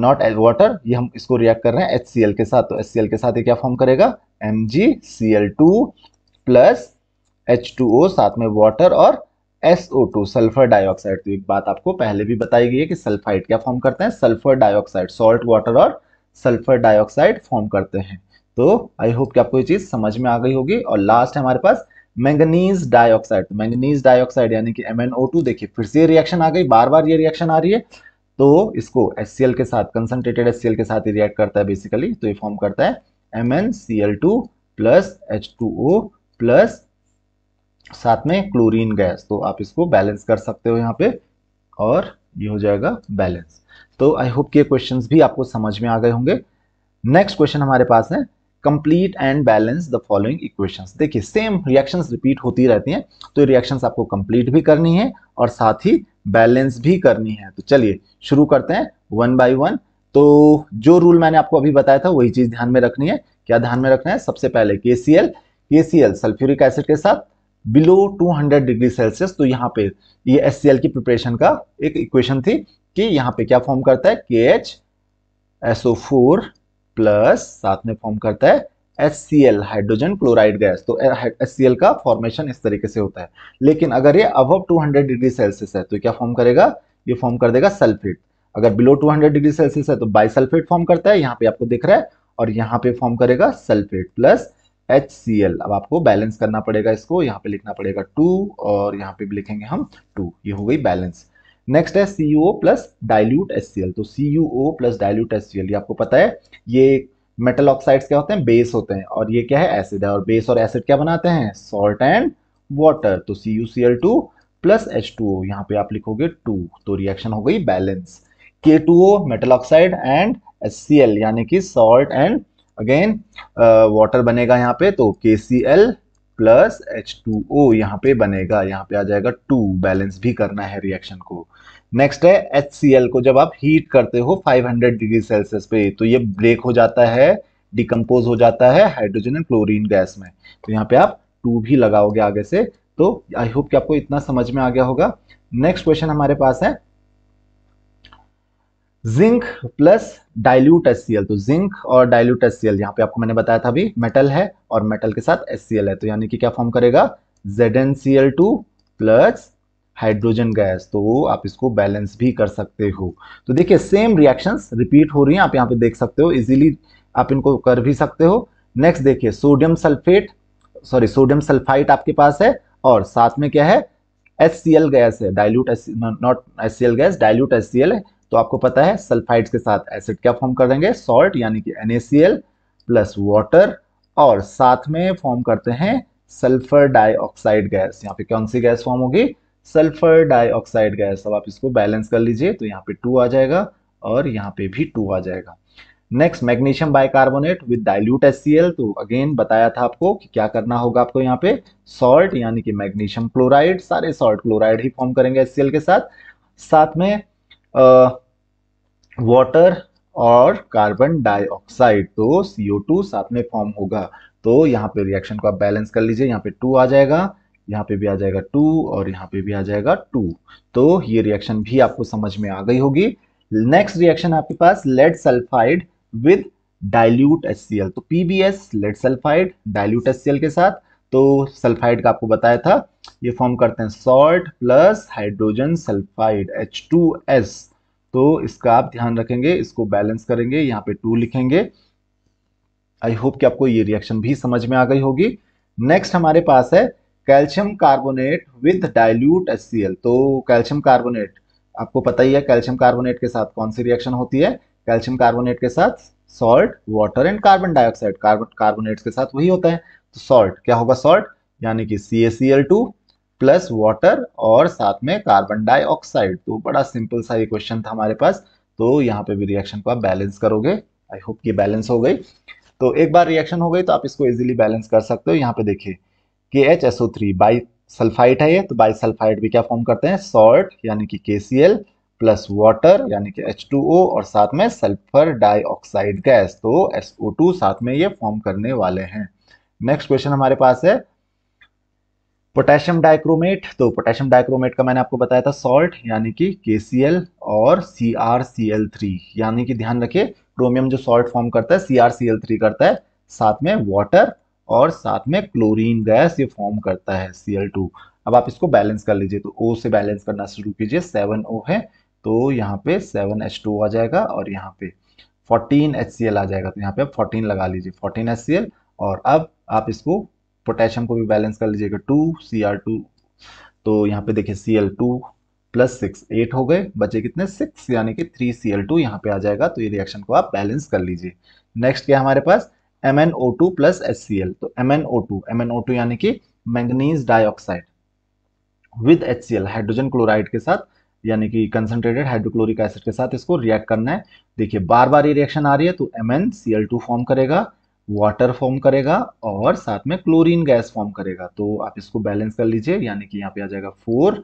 नॉट वाटर ये हम इसको रिएक्ट कर रहे हैं एच के साथ तो एच के साथ ये क्या फॉर्म करेगा M G C L two plus H two O साथ में वाटर और SO2 सल्फर डाइऑक्साइड तो एक बात आपको पहले भी बताई गई है कि सल्फाइड क्या फॉर्म करते हैं सल्फर डाइऑक्साइड सॉल्ट वाटर और सल्फर डाइऑक्साइड फॉर्म करते हैं तो आई होप कि आपको ये चीज़ समझ में आ गई होगी और लास्ट हमारे पास मैंगनीज डाइऑक्साइड मैंगनीज डाइऑक्साइड यानी कि एम देखिए फिर से रिएक्शन आ गई बार बार ये रिएक्शन आ रही है तो इसको एस के साथ कंसनट्रेटेड एस के साथ रिएक्ट करता है बेसिकली तो ये फॉर्म करता है M N C L two plus H two O plus साथ में क्लोरीन गैस तो आप इसको बैलेंस कर सकते हो यहाँ पे और ये हो जाएगा बैलेंस तो आई होप कि ये क्वेश्चंस भी आपको समझ में आ गए होंगे नेक्स्ट क्वेश्चन हमारे पास है complete and balance the following equations देखिए सेम रिएक्शंस रिपीट होती रहती हैं तो रिएक्शंस आपको कंप्लीट भी करनी है और साथ ही बैलेंस भी करनी है तो चलिए शुरू करते हैं वन बाय वन तो जो रूल मैंने आपको अभी बताया था वही चीज़ ध्यान में रखनी है क्या ध्यान में रखना है सबसे पहले के सी एल के सी एल सल्फ्यूरिक एसिड के साथ बिलो 200 डिग्री सेल्सियस तो यहाँ पे ये एस सी एल की प्रिपरेशन का एक इक्वेशन थी कि यहाँ पे क्या फॉर्म करता है के एच एसओ फोर प्लस साथ में फॉर्म करता है एस हाइड्रोजन क्लोराइड गैस तो एस का फॉर्मेशन इस तरीके से होता है लेकिन अगर ये टू 200 डिग्री सेल्सियस है तो क्या फॉर्म करेगा ये फॉर्म कर देगा सल्फेट अगर बिलो 200 डिग्री सेल्सियस है तो बाइसल्फेट फॉर्म करता है यहाँ पे आपको दिख रहा है और यहाँ पे फॉर्म करेगा sulphate plus H C L अब आपको बैलेंस करना पड़ेगा इसको यहाँ पे लिखना पड़ेगा टू और यहाँ पे भी लिखेंगे हम टू ये हो गई बैलेंस नेक्स्ट है C O plus dilute S C L तो C U O plus dilute S C L ये आपको पता है ये मेटल ऑक्साइड्स क्या होते हैं बेस होते हैं और ये क्या है एसिड है और बेस और एसिड क्या बनाते हैं सॉल्ट एंड वाटर तो C U C L two plus H two O यहाँ पे आप लिखोगे टू तो रिएक्शन हो गई balance K two O metal oxide and S C L यानी कि सॉल्ट एंड अगेन वाटर बनेगा यहाँ पे तो K C L plus H two O यहाँ पे बनेगा यहाँ पे आ जाएगा टू बैलेंस भी करना है रिएक्शन को नेक्स्ट है एच सी एल को जब आप हीट करते हो 500 डिग्री सेल्सियस पे तो ये ब्रेक हो जाता है डिकम्पोज हो जाता है हाइड्रोजन एंड क्लोरीन गैस में तो यहाँ पे आप टू भी लगाओगे आगे से तो आई होप कि आपको इतना समझ में आ गया होगा नेक्स्ट क्वेश्चन हमारे पास है जिंक प्लस डाइल्यूट एस तो जिंक और डाइल्यूट एस सी यहाँ पे आपको मैंने बताया था अभी मेटल है और मेटल के साथ एस है तो यानी कि क्या फॉर्म करेगा Z N C L two plus hydrogen gas तो आप इसको बैलेंस भी कर सकते हो तो देखिए सेम रिएक्शंस रिपीट हो रही हैं आप यहाँ पे देख सकते हो इजीली आप इनको कर भी सकते हो नेक्स्ट देखिए sodium sulphate sorry sodium sulphite आपके पास है और साथ में क्या है एस गैस है dilute S not S gas dilute S है तो आपको पता है सल्फाइड्स के साथ एसिड क्या फॉर्म कर देंगे सॉल्ट यानी कि एनएसीएल प्लस वाटर और साथ में फॉर्म करते हैं सल्फर डाइऑक्साइड गैस यहाँ पे कौन सी गैस फॉर्म होगी सल्फर डाइऑक्साइड गैस अब आप इसको बैलेंस कर लीजिए तो यहाँ पे टू आ जाएगा और यहाँ पे भी टू आ जाएगा next magnesium bicarbonate with dilute S तो अगेन बताया था आपको कि क्या करना होगा आपको यहाँ पे सॉल्ट यानी कि मैग्नीशियम क्लोराइड सारे सॉल्ट क्लोराइड ही फॉर्म करेंगे एस के साथ साथ में वाटर और कार्बन डाइऑक्साइड तो CO2 साथ में फॉर्म होगा तो यहाँ पे रिएक्शन को आप बैलेंस कर लीजिए यहाँ पे टू आ जाएगा यहाँ पे भी आ जाएगा टू और यहाँ पे भी आ जाएगा टू तो ये रिएक्शन भी आपको समझ में आ गई होगी नेक्स्ट रिएक्शन आपके पास lead sulphide with dilute H तो P B S lead sulphide dilute H के साथ तो सल्फाइड का आपको बताया था ये फॉर्म करते हैं salt plus hydrogen sulphide H two S तो इसका आप ध्यान रखेंगे इसको बैलेंस करेंगे यहाँ पे टू लिखेंगे आई होप कि आपको ये रिएक्शन भी समझ में आ गई होगी नेक्स्ट हमारे पास है calcium carbonate with dilute S तो कैल्शियम कार्बोनेट आपको पता ही है कैल्शियम कार्बोनेट के साथ कौन सी रिएक्शन होती है कैल्शियम कार्बोनेट के साथ salt water and carbon dioxide carbon carbonates के साथ वही होता है तो सॉल्ट क्या होगा सॉल्ट यानी कि C S L two plus water और साथ में कार्बन डाइऑक्साइड तो बड़ा सिंपल सा ये क्वेश्चन था हमारे पास तो यहाँ पे भी रिएक्शन को आप बैलेंस करोगे आई होप कि बैलेंस हो गई तो एक बार रिएक्शन हो गई तो आप इसको इजीली बैलेंस कर सकते हो यहाँ पे देखिए K H S O three bisulphite है ये तो बाई सल्फाइट भी क्या फॉर्म करते हैं सॉल्ट यानी कि के सी एल प्लस वाटर यानी कि एच टू ओ और साथ में सल्फर डाइऑक्साइड गैस तो एस ओ टू साथ में ये फॉर्म करने वाले हैं नेक्स्ट क्वेश्चन हमारे पास है पोटेशियम डाइक्रोमेट तो पोटेशियम डाइक्रोमेट का मैंने आपको बताया था सॉल्ट यानी कि KCl और CrCl3 यानी कि ध्यान रखिए क्रोमियम जो सॉल्ट फॉर्म करता है CrCl3 करता है साथ में वाटर और साथ में क्लोरीन गैस ये फॉर्म करता है Cl2 अब आप इसको बैलेंस कर लीजिए तो O से बैलेंस करना शुरू कीजिए ओ है तो यहाँ पे टू आ जाएगा और यहाँ पे एल आ जाएगा तो यहाँ पे आप लगा लीजिए एल और अब आप इसको पोटेशियम को भी बैलेंस कर लीजिएगा टू सी आर टू तो यहाँ पे देखिए C L two plus six eight हो गए बचे कितने सिक्स यानी कि थ्री सी एल टू यहाँ पे आ जाएगा तो ये रिएक्शन को आप बैलेंस कर लीजिए नेक्स्ट क्या हमारे पास M N O two plus S C L तो M N O two M N O two यानी कि manganese dioxide with H C L hydrogen chloride के साथ यानी कि कंसनट्रेटेड हाइड्रोक्लोरिक एसिड के साथ इसको रिएक्ट करना है देखिए बार बार ये रिएक्शन आ रही है तो M N C L two form करेगा वाटर फॉर्म करेगा और साथ में क्लोरीन गैस फॉर्म करेगा तो आप इसको बैलेंस कर लीजिए यानी कि यहाँ पे आ जाएगा फोर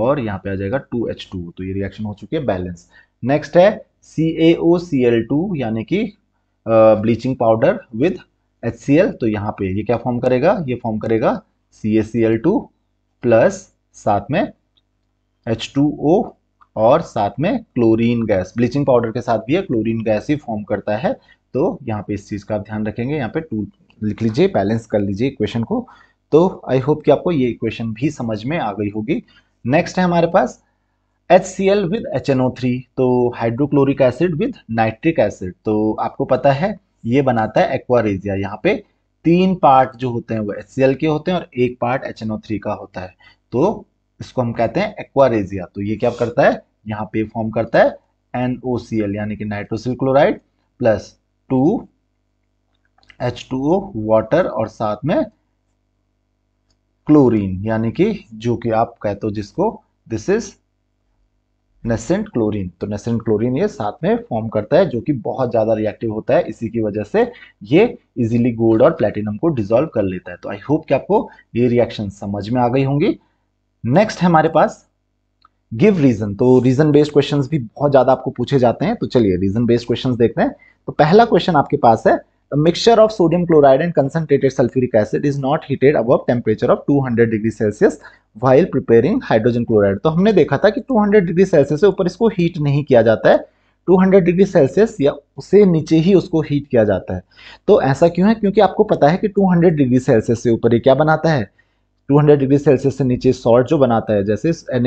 और यहाँ पे आ जाएगा टू एच टू तो ये रिएक्शन हो चुकी है बैलेंस नेक्स्ट है सी ए ओ सी एल टू यानी कि bleaching powder with H C L तो यहाँ पे ये क्या फॉर्म करेगा ये फॉर्म करेगा C A C L two plus साथ में एच टू ओ और साथ में क्लोरीन गैस ब्लीचिंग पाउडर के साथ भी है क्लोरीन गैस ही फॉर्म करता है तो यहाँ पे इस चीज़ का ध्यान रखेंगे यहाँ पे टू लिख लीजिए बैलेंस कर लीजिए इक्वेशन को तो आई होप कि आपको ये इक्वेशन भी समझ में आ गई होगी नेक्स्ट है हमारे पास H C L with H N O three तो hydrochloric acid with nitric acid तो आपको पता है ये बनाता है एक्वारेजिया यहाँ पे तीन पार्ट जो होते हैं वो एच सी एल के होते हैं और एक part H N O three का होता है तो इसको हम कहते हैं एक्वारेजिया तो ये क्या करता है यहाँ पे फॉर्म करता है एन ओ सी एल यानी कि nitrosyl chloride plus two H two O water और साथ में क्लोरीन यानी कि जो कि आप कहते हो जिसको दिस इज नेसेंट क्लोरीन तो नेसेंट क्लोरीन ये साथ में फॉर्म करता है जो कि बहुत ज़्यादा रिएक्टिव होता है इसी की वजह से ये इजीली गोल्ड और प्लेटिनम को डिजोल्व कर लेता है तो आई होप कि आपको ये रिएक्शन समझ में आ गई होंगी नेक्स्ट है हमारे पास गिव रीजन तो रीजन बेस्ड क्वेश्चंस भी बहुत ज़्यादा आपको पूछे जाते हैं तो चलिए रीजन बेस्ड क्वेश्चंस देखते हैं तो पहला क्वेश्चन आपके पास है mixture of sodium chloride and concentrated sulphuric acid is not heated above temperature of 200 degree Celsius while preparing hydrogen chloride तो हमने देखा था कि 200 डिग्री सेल्सियस से ऊपर इसको हीट नहीं किया जाता है 200 डिग्री सेल्सियस या उससे नीचे ही उसको हीट किया जाता है तो ऐसा क्यों है क्योंकि आपको पता है कि 200 डिग्री सेल्सियस से ऊपर ये क्या बनाता है 200 डिग्री सेल्सियस से नीचे सॉल्ट जो बनाता है जैसे एन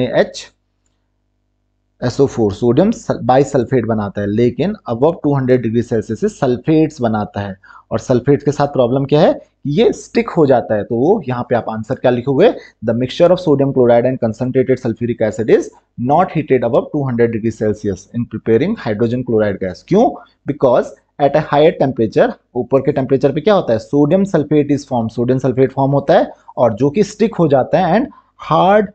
SO4 सोडियम बाइसल्फेट बनाता है लेकिन अब 200 डिग्री सेल्सियस से सल्फेट्स बनाता है और सल्फेट के साथ प्रॉब्लम क्या है ये स्टिक हो जाता है तो यहाँ पे आप आंसर क्या लिखोगे the mixture of sodium chloride and concentrated sulphuric acid is not heated above 200 degree Celsius in preparing hydrogen chloride gas क्यों because at a higher temperature ऊपर के टेम्परेचर पे क्या होता है sodium sulphate is form sodium sulphate form होता है और जो कि स्टिक हो जाता है and hard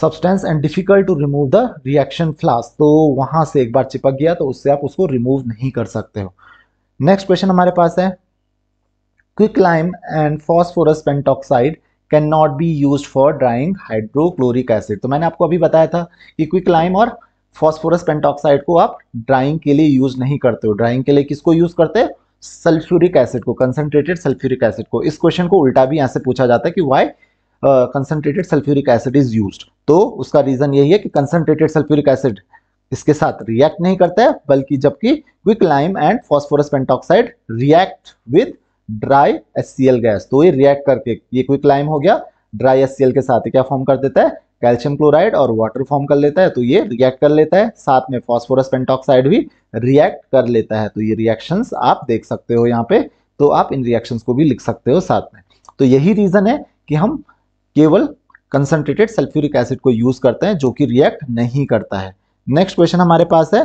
substance and difficult to remove the reaction flask तो वहां से एक बार चिपक गया तो उससे आप उसको रिमूव नहीं कर सकते हो नेक्स्ट क्वेश्चन हमारे पास है quick lime and phosphorus pentoxide can not be use for drying hydrochloric acid तो मैंने आपको अभी बताया था कि क्विक लाइम और फॉस्फोरस पेंटॉक्साइड को आप ड्राइंग के लिए यूज नहीं करते हो ड्राइंग के लिए किसको यूज करते हैं सल्फ्यूरिक एसिड को कंसनट्रेटेड सल्फ्यूरिक एसिड को इस क्वेश्चन को उल्टा भी यहां से पूछा जाता है कि why concentrated sulphuric acid is use तो उसका रीजन यही है कि कंसनट्रेटेड सल्फ्यूरिक एसिड इसके साथ रिएक्ट नहीं करता है बल्कि जबकि quick lime and phosphorus pentoxide react with dry S gas तो ये रिएक्ट करके ये क्विक लाइम हो गया ड्राई एस के साथ क्या फॉर्म कर देता है कैल्शियम क्लोराइड और वाटर फॉर्म कर लेता है तो ये रिएक्ट कर लेता है साथ में फॉस्फोरस पेंटॉक्साइड भी रिएक्ट कर लेता है तो ये रिएक्शन आप देख सकते हो यहाँ पे तो आप इन रिएक्शन को भी लिख सकते हो साथ में तो यही रीज़न है कि हम केवल कंसनट्रेटेड सल्फ्यूरिक एसिड को यूज करते हैं जो कि रिएक्ट नहीं करता है नेक्स्ट क्वेश्चन हमारे पास है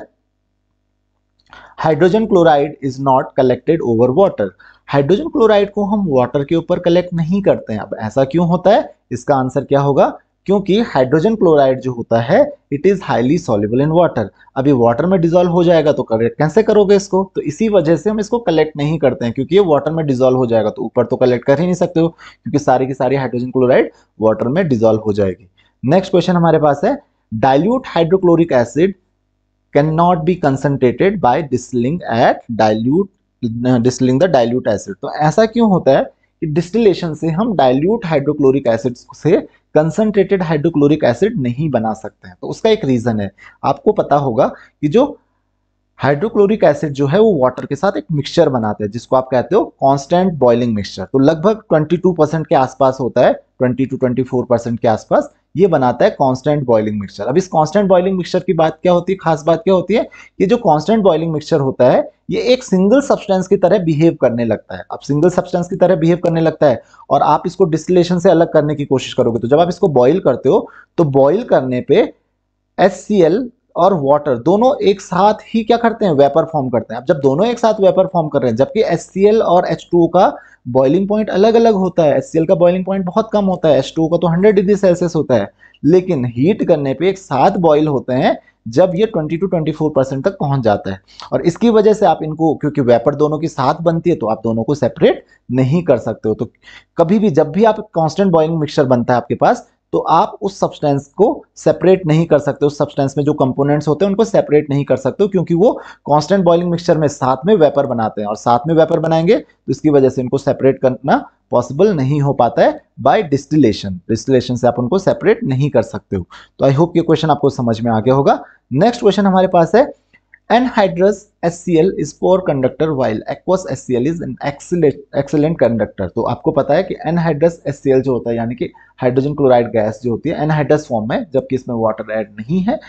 hydrogen chloride is not collected over water hydrogen chloride को हम वाटर के ऊपर कलेक्ट नहीं करते हैं अब ऐसा क्यों होता है इसका आंसर क्या होगा क्योंकि हाइड्रोजन क्लोराइड जो होता है it is highly soluble in water अभी वाटर में डिजोल्व हो जाएगा तो कलेक्ट कैसे करोगे इसको तो इसी वजह से हम इसको कलेक्ट नहीं करते हैं क्योंकि ये वाटर में डिजोल्व हो जाएगा तो ऊपर तो कलेक्ट कर ही नहीं सकते हो क्योंकि सारी की सारी हाइड्रोजन क्लोराइड वाटर में डिजोल्व हो जाएगी नेक्स्ट क्वेश्चन हमारे पास है dilute hydrochloric acid can not be concentrated by distilling at dilute distilling the dilute acid तो ऐसा क्यों होता है कि डिस्टिलेशन से हम डाइल्यूट हाइड्रोक्लोरिक एसिड से कंसनट्रेटेड हाइड्रोक्लोरिक एसिड नहीं बना सकते हैं तो उसका एक रीज़न है आपको पता होगा कि जो हाइड्रोक्लोरिक एसिड जो है वो वाटर के साथ एक मिक्सचर बनाते हैं जिसको आप कहते हो कांस्टेंट बॉइलिंग मिक्सचर तो लगभग 22 परसेंट के आसपास होता है 20 टू 24 परसेंट के आसपास ये बनाता है कांस्टेंट बॉइलिंग मिक्सचर अब इस कांस्टेंट बॉइलिंग मिक्सचर की बात क्या होती है खास बात क्या होती है ये जो कांस्टेंट बॉइलिंग मिक्सचर होता है ये एक सिंगल सब्सटेंस की तरह बिहेव करने लगता है अब सिंगल सब्सटेंस की तरह बिहेव करने लगता है और आप इसको डिस्टिलेशन से अलग करने की कोशिश करोगे तो जब आप इसको बॉइल करते हो तो बॉइल करने पर एस और वाटर दोनों एक साथ ही क्या करते हैं वेपर फॉर्म करते हैं अब जब दोनों एक साथ वेपर फॉर्म कर रहे हैं जबकि एस और एच का बॉइलिंग पॉइंट अलग अलग होता है एस का बॉइलिंग पॉइंट बहुत कम होता है एच का तो हंड्रेड डिग्री सेल्सियस होता है लेकिन हीट करने पर एक साथ बॉयल होते हैं जब ये 20 टू 24 परसेंट तक पहुंच जाता है और इसकी वजह से आप इनको क्योंकि वेपर दोनों की साथ बनती है तो आप दोनों को सेपरेट नहीं कर सकते हो तो कभी भी जब भी आप कांस्टेंट बॉइलिंग मिक्सचर बनता है आपके पास तो आप उस सब्सटेंस को सेपरेट नहीं कर सकते उस सब्सटेंस में जो कंपोनेंट्स होते हैं उनको सेपरेट नहीं कर सकते क्योंकि वो कांस्टेंट बॉइलिंग मिक्सचर में साथ में वेपर बनाते हैं और साथ में वेपर बनाएंगे तो इसकी वजह से इनको सेपरेट करना पॉसिबल नहीं हो पाता है बाय डिस्टिलेशन डिस्टिलेशन से आप उनको सेपरेट नहीं कर सकते हो तो आई होप ये क्वेश्चन आपको समझ में आगे होगा नेक्स्ट क्वेश्चन हमारे पास है anhydrous S C L is poor conductor while aqueous S C L is an excellent excellent conductor तो आपको पता है कि एनहाइड्रस एस सी एल जो होता है यानी कि हाइड्रोजन क्लोराइड गैस जो होती है एनहाइड्रस फॉर्म में जबकि इसमें वाटर एड नहीं है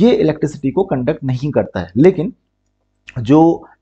ये इलेक्ट्रिसिटी को कंडक्ट नहीं करता है लेकिन जो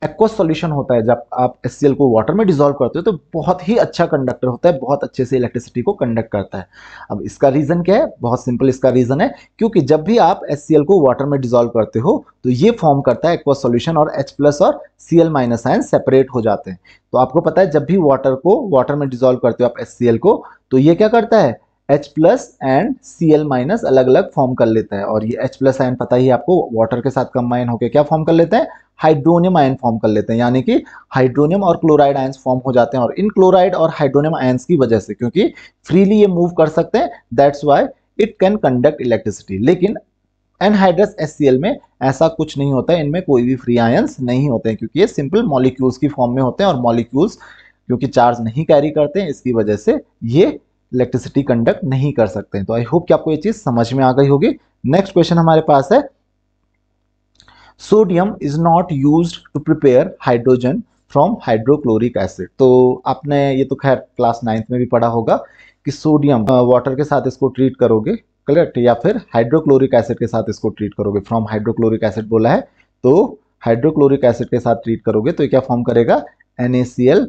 एक्वा सॉल्यूशन होता है जब आप एस को वाटर में डिजोल्व करते हो तो बहुत ही अच्छा कंडक्टर होता है बहुत अच्छे से इलेक्ट्रिसिटी को कंडक्ट करता है अब इसका रीज़न क्या है बहुत सिंपल इसका रीज़न है क्योंकि जब भी आप एस को वाटर में डिजोल्व करते हो तो ये फॉर्म करता है एक्वा सॉल्यूशन और एच प्लस और C L minus ion separate हो जाते हैं तो आपको पता है जब भी वाटर को वाटर में डिजोल्व करते हो आप एस को तो ये क्या करता है H plus and C L minus अलग अलग फॉर्म कर लेता है और ये एच प्लस आयन पता ही आपको वाटर के साथ कंबाइन होकर क्या फॉर्म कर लेते हैं हाइड्रोनियम आयन फॉर्म कर लेते हैं यानी कि हाइड्रोनियम और क्लोराइड आयन फॉर्म हो जाते हैं और इन क्लोराइड और हाइड्रोनियम आयन्स की वजह से क्योंकि फ्रीली ये मूव कर सकते हैं that's why it can conduct electricity लेकिन एनहाइड्रस एस में ऐसा कुछ नहीं होता है इनमें कोई भी फ्री आयंस नहीं होते हैं क्योंकि ये सिंपल मॉलिक्यूल्स की फॉर्म में होते हैं और मॉलिक्यूल्स क्योंकि चार्ज नहीं कैरी करते हैं इसकी वजह से ये इलेक्ट्रिसिटी कंडक्ट नहीं कर सकते हैं तो आई होप कि आपको ये चीज़ समझ में आ गई होगी नेक्स्ट क्वेश्चन हमारे पास है sodium is not use to prepare hydrogen from hydrochloric acid तो आपने ये तो खैर क्लास नाइन्थ में भी पढ़ा होगा कि सोडियम वाटर के साथ इसको ट्रीट करोगे करेक्ट या फिर हाइड्रोक्लोरिक एसिड के साथ इसको ट्रीट करोगे फ्रॉम हाइड्रोक्लोरिक एसिड बोला है तो हाइड्रोक्लोरिक एसिड के साथ ट्रीट करोगे तो ये क्या फॉर्म करेगा एन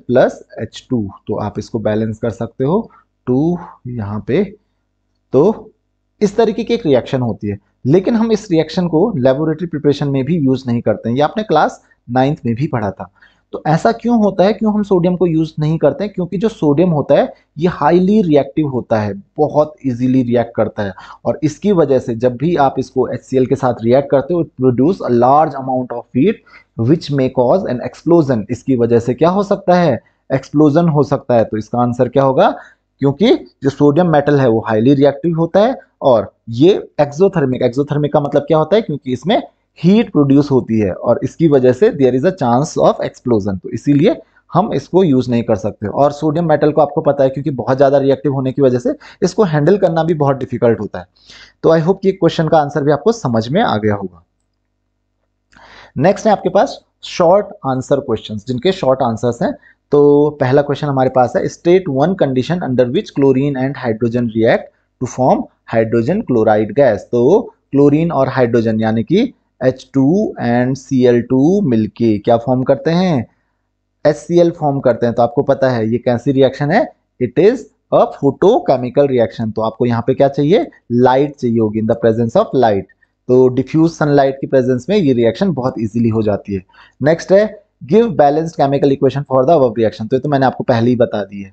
प्लस एच टू तो आप इसको बैलेंस कर सकते हो टू यहाँ पे तो इस तरीके की एक रिएक्शन होती है लेकिन हम इस रिएक्शन को लेबोरेटरी प्रिपरेशन में भी यूज़ नहीं करते हैं ये आपने क्लास नाइन्थ में भी पढ़ा था तो ऐसा क्यों होता है क्यों हम सोडियम को यूज़ नहीं करते हैं क्योंकि जो सोडियम होता है ये हाईली रिएक्टिव होता है बहुत इजीली रिएक्ट करता है और इसकी वजह से जब भी आप इसको एच के साथ रिएक्ट करते हो it produce a large amount of heat which may cause an explosion इसकी वजह से क्या हो सकता है एक्सप्लोजन हो सकता है तो इसका आंसर क्या होगा क्योंकि जो सोडियम मेटल है वो हाईली रिएक्टिव होता है और ये एक्सोथर्मिक एक्सोथर्मिक का मतलब क्या होता है क्योंकि इसमें हीट प्रोड्यूस होती है और इसकी वजह से there is a chance of explosion तो इसीलिए हम इसको यूज़ नहीं कर सकते और सोडियम मेटल को आपको पता है क्योंकि बहुत ज़्यादा रिएक्टिव होने की वजह से इसको हैंडल करना भी बहुत डिफिकल्ट होता है तो आई होप कि क्वेश्चन का आंसर भी आपको समझ में आ गया होगा नेक्स्ट है आपके पास शॉर्ट आंसर क्वेश्चंस जिनके शॉर्ट आंसर्स हैं तो पहला क्वेश्चन हमारे पास है state one condition under which chlorine and hydrogen react to form hydrogen chloride gas तो क्लोरीन और हाइड्रोजन यानी कि H2 two and C L two मिलके क्या फॉर्म करते हैं एच सी एल फॉर्म करते हैं तो आपको पता है ये कैसी रिएक्शन है it is a photochemical reaction तो आपको यहाँ पे क्या चाहिए लाइट चाहिए होगी in the presence of light तो डिफ्यूज सनलाइट की प्रेजेंस में ये रिएक्शन बहुत इजीली हो जाती है नेक्स्ट है give balanced chemical equation for the above reaction तो ये तो मैंने आपको पहले ही बता दी है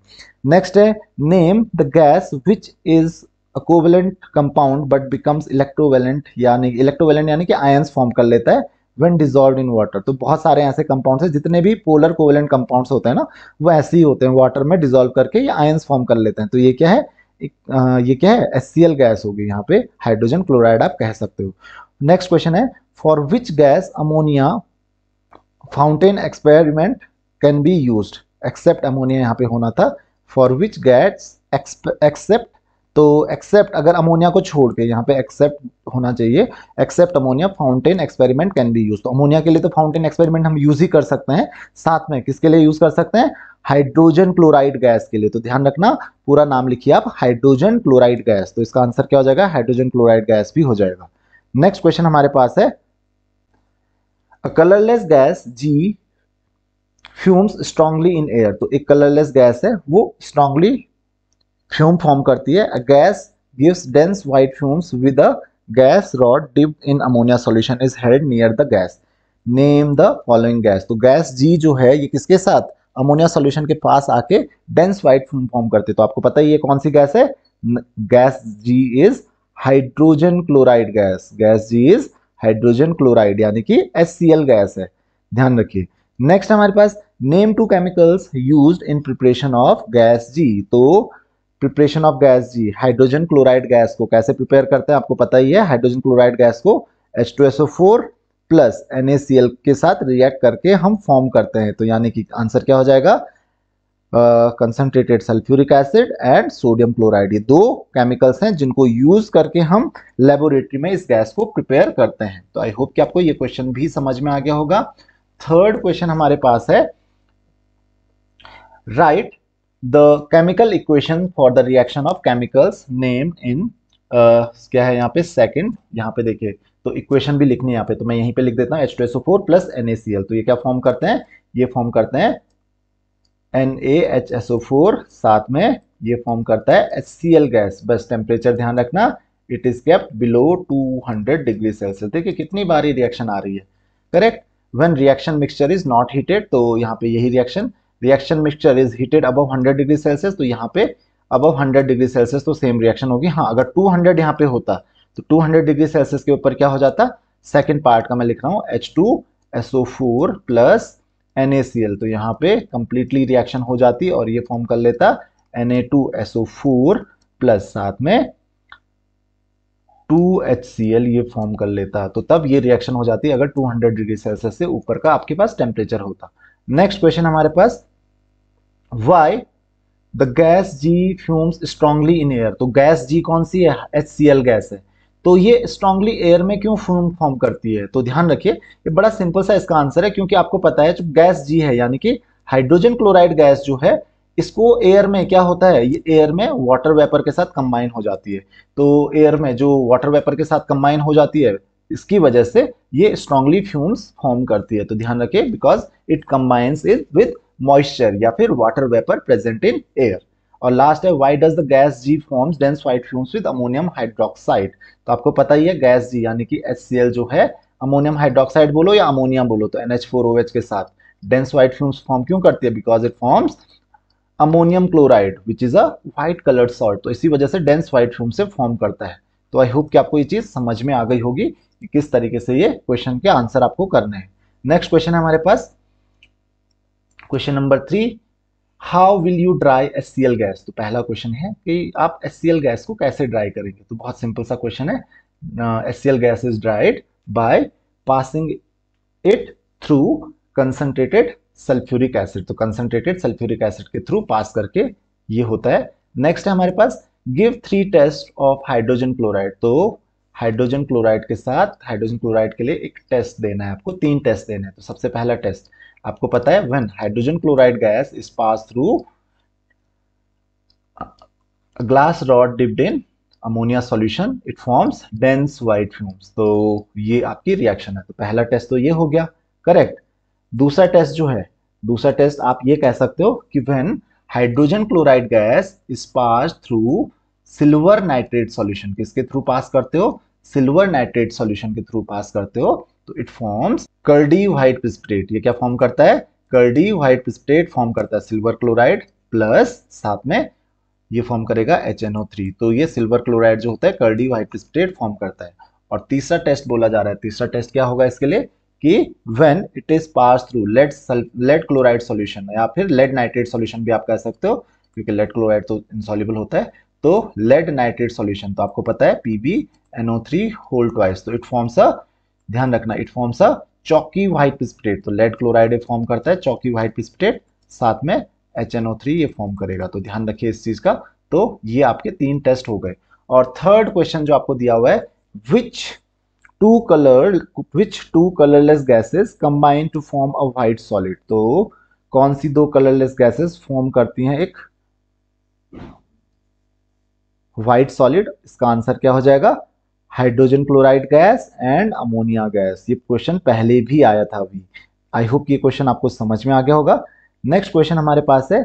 नेक्स्ट है name the gas which is covalent compound but becomes electrovalent यानी इलेक्ट्रोवेलेंट यानी कि आयंस फॉर्म कर लेता है वेन डिजॉल्व इन वाटर तो बहुत सारे ऐसे कंपाउंड्स हैं जितने भी पोलर कोवेलेंट कंपाउंड्स होते हैं ना वो ऐसे ही होते हैं वाटर में डिजोल्व करके ये आयंस फॉर्म कर लेते हैं तो ये क्या है एक, आ, ये क्या है एस गैस होगी यहाँ पे हाइड्रोजन क्लोराइड आप कह सकते हो नेक्स्ट क्वेश्चन है for which gas ammonia fountain experiment can be use except ammonia यहाँ पे होना था फॉर विच गैट्स एक्सेप्ट तो एक्सेप्ट अगर अमोनिया को छोड़ के यहाँ पे एक्सेप्ट होना चाहिए except ammonia fountain experiment can be use तो अमोनिया के लिए तो फाउंटेन एक्सपेरिमेंट हम यूज ही कर सकते हैं साथ में किसके लिए यूज कर सकते हैं हाइड्रोजन क्लोराइड गैस के लिए तो ध्यान रखना पूरा नाम लिखिए आप हाइड्रोजन क्लोराइड गैस तो इसका आंसर क्या हो जाएगा हाइड्रोजन क्लोराइड गैस भी हो जाएगा नेक्स्ट क्वेश्चन हमारे पास है a colourless gas G fumes strongly in air तो एक कलरलेस गैस है वो स्ट्रांगली फ्यूम फॉर्म करती है a gas gives dense white fumes with a glass rod dip in ammonia solution is held near the gas name the following gas तो gas G जो है ये किसके साथ अमोनिया सॉल्यूशन के पास आके डेंस वाइट फ्यूम फॉर्म करते है तो आपको पता ही ये कौन सी गैस है gas G is hydrogen chloride gas gas G is hydrogen chloride यानी कि एस गैस है ध्यान रखिए नेक्स्ट हमारे पास name two chemicals use in preparation of gas G तो preparation of gas G hydrogen chloride gas को कैसे प्रिपेयर करते हैं आपको पता ही है हाइड्रोजन क्लोराइड गैस को H two four plus NaCl के साथ रिएक्ट करके हम फॉर्म करते हैं तो यानी कि आंसर क्या हो जाएगा concentrated sulphuric acid and sodium chloride ये दो केमिकल्स हैं जिनको यूज करके हम लेबोरेटरी में इस गैस को प्रिपेयर करते हैं तो आई होप कि आपको ये क्वेश्चन भी समझ में आ गया होगा थर्ड क्वेश्चन हमारे पास है write the chemical equation for the reaction of chemicals name in क्या है यहाँ पे सेकेंड यहाँ पे देखिए तो इक्वेशन भी लिखनी है यहाँ पे तो मैं यहीं पे लिख देता हूँ H two four plus N A C L तो ये क्या फॉर्म करते हैं ये फॉर्म करते हैं N A H S O four साथ में ये फॉर्म करता है एच सी एल गैस बस टेम्परेचर ध्यान रखना it is kept below 200 degree Celsius देखिए कितनी बार रिएक्शन आ रही है correct when reaction mixture is not heated तो यहाँ पे यही reaction reaction mixture is heated above 100 degree Celsius तो यहाँ पे अबव 100 डिग्री सेल्सियस तो सेम रिएक्शन होगी हाँ अगर 200 हंड्रेड यहाँ पे होता तो 200 डिग्री सेल्सियस के ऊपर क्या हो जाता सेकेंड पार्ट का मैं लिख रहा हूँ H two S O four plus NaCl तो यहाँ पे कंप्लीटली रिएक्शन हो जाती और ये फॉर्म कर लेता Na2SO4 प्लस साथ में 2HCl ये फॉर्म कर लेता तो तब ये रिएक्शन हो जाती अगर 200 डिग्री सेल्सियस से ऊपर का आपके पास टेम्परेचर होता नेक्स्ट क्वेश्चन हमारे पास why the gas G fumes strongly in air तो गैस जी कौन सी है एच गैस है तो ये स्ट्रांगली एयर में क्यों फ्यूम फॉर्म करती है तो ध्यान रखिए ये बड़ा सिंपल सा इसका आंसर है क्योंकि आपको पता है जो गैस जी है यानी कि हाइड्रोजन क्लोराइड गैस जो है इसको एयर में क्या होता है ये एयर में वाटर वेपर के साथ कंबाइन हो जाती है तो एयर में जो वाटर वेपर के साथ कंबाइन हो जाती है इसकी वजह से ये स्ट्रांगली फ्यूम्स फॉर्म करती है तो ध्यान रखिए because it combines is with moisture या फिर water vapour present in air और लास्ट है why does the gas G forms dense white fumes with ammonium hydroxide तो आपको पता ही है गैस जी यानी कि एच जो है अमोनियम हाइड्रोक्साइड बोलो या अमोनियम बोलो तो एन के साथ डेंस व्हाइट फ्यूम्स फॉर्म क्यों करती है because it forms ammonium chloride which is a white colour salt तो इसी वजह से डेंस व्हाइट फ्यूम से फॉर्म करता है तो आई होप कि आपको ये चीज़ समझ में आ गई होगी कि किस तरीके से ये क्वेश्चन के आंसर आपको करने हैं नेक्स्ट क्वेश्चन है हमारे पास question number three how will you dry S C L gas तो पहला क्वेश्चन है कि आप एस सी एल गैस को कैसे ड्राई करेंगे तो बहुत सिंपल सा क्वेश्चन है S C L gas is dried by passing it through concentrated sulphuric acid तो कंसनट्रेटेड सल्फ्यूरिक एसिड के थ्रू पास करके ये होता है नेक्स्ट है हमारे पास give three test of hydrogen chloride तो हाइड्रोजन क्लोराइड के साथ हाइड्रोजन क्लोराइड के लिए एक टेस्ट देना है आपको तीन टेस्ट देना है तो सबसे पहला टेस्ट आपको पता है when hydrogen chloride gas is pass through glass rod dipped in ammonia solution it forms dense white fumes तो ये आपकी रिएक्शन है तो पहला टेस्ट तो ये हो गया करेक्ट दूसरा टेस्ट जो है दूसरा टेस्ट आप ये कह सकते हो कि when hydrogen chloride gas is pass through silver nitrate solution किसके थ्रू पास करते हो सिल्वर नाइट्रेट सॉल्यूशन के थ्रू पास करते हो तो it forms curdy white precipitate ये क्या फॉर्म करता है कर्डी व्हाइट प्रिस्पिटेट फॉर्म करता है सिल्वर क्लोराइड प्लस साथ में ये फॉर्म करेगा एच तो ये सिल्वर क्लोराइड जो होता है कर्डी व्हाइट प्रिस्पिटेट फॉर्म करता है और तीसरा टेस्ट बोला जा रहा है तीसरा टेस्ट क्या होगा इसके लिए कि when it is pass through lead lead chloride solution या फिर लेड नाइट्रेट सॉल्यूशन भी आप कह सकते हो क्योंकि लेड क्लोराइड तो इंसॉल्यूबल होता है तो लेड नाइट्रेट सॉल्यूशन तो आपको पता है पी थ्री होल ट्वाइस तो इट फॉर्म्स अ ध्यान रखना it forms a chalky white precipitate तो लेड क्लोराइड फॉर्म करता है चौकी व्हाइट प्रिस्पिटेट साथ में एच ये फॉर्म करेगा तो ध्यान रखिए इस चीज़ का तो ये आपके तीन टेस्ट हो गए और थर्ड क्वेश्चन जो आपको दिया हुआ है which two colour which two colourless gases combine to form a white solid तो कौन सी दो कलरलेस गैसेस फॉर्म करती हैं एक व्हाइट सॉलिड इसका आंसर क्या हो जाएगा hydrogen chloride gas and ammonia gas ये क्वेश्चन पहले भी आया था अभी आई होप ये क्वेश्चन आपको समझ में आ गया होगा नेक्स्ट क्वेश्चन हमारे पास है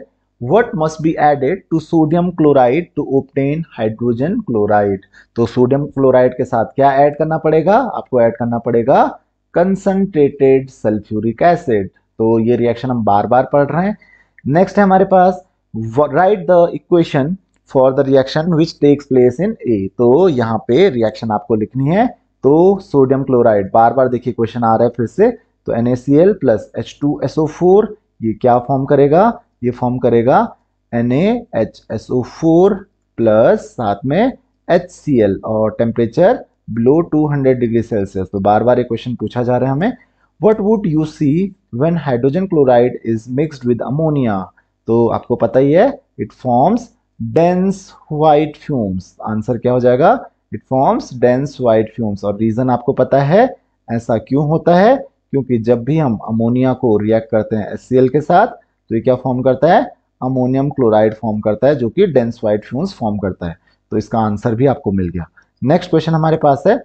what must be added to sodium chloride to obtain hydrogen chloride तो सोडियम क्लोराइड के साथ क्या ऐड करना पड़ेगा आपको ऐड करना पड़ेगा कंसनट्रेटेड सल्फ्यूरिक एसिड तो ये रिएक्शन हम बार बार पढ़ रहे हैं नेक्स्ट है हमारे पास write the equation for the reaction which takes place in a तो यहाँ पे रिएक्शन आपको लिखनी है तो सोडियम क्लोराइड बार बार देखिए क्वेश्चन आ रहा है फिर से तो N A C L plus H two S O four ये क्या फॉर्म करेगा ये फॉर्म करेगा N A H S O four plus साथ में एच सी एल और टेम्परेचर बिलो 200 डिग्री सेल्सियस तो बार बार ये क्वेश्चन पूछा जा रहा है हमें what would you see when hydrogen chloride is mixed with ammonia तो आपको पता ही है it forms dense white fumes answer क्या हो जाएगा it forms dense white fumes और रीजन आपको पता है ऐसा क्यों होता है क्योंकि जब भी हम अमोनिया को रिएक्ट करते हैं एस के साथ तो ये क्या फॉर्म करता है अमोनियम क्लोराइड फॉर्म करता है जो कि डेंस वाइट फ्यूम्स फॉर्म करता है तो इसका आंसर भी आपको मिल गया नेक्स्ट क्वेश्चन हमारे पास है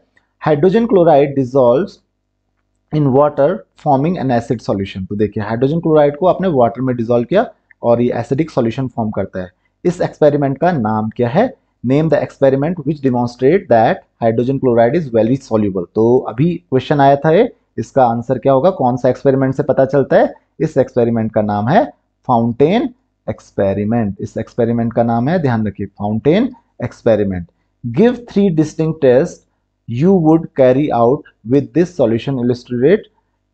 hydrogen chloride dissolve in water forming an acid solution तो देखिए हाइड्रोजन क्लोराइड को आपने वाटर में डिजोल्व किया और ये एसिडिक सॉल्यूशन फॉर्म करता है इस एक्सपेरिमेंट का नाम क्या है name the experiment which demonstrate that hydrogen chloride is very soluble तो अभी क्वेश्चन आया था ये इसका आंसर क्या होगा कौन सा एक्सपेरिमेंट से पता चलता है इस एक्सपेरिमेंट का नाम है फाउंटेन एक्सपेरिमेंट इस एक्सपेरिमेंट का नाम है ध्यान रखिए fountain experiment give three distinct test you would carry out with this solution illustrate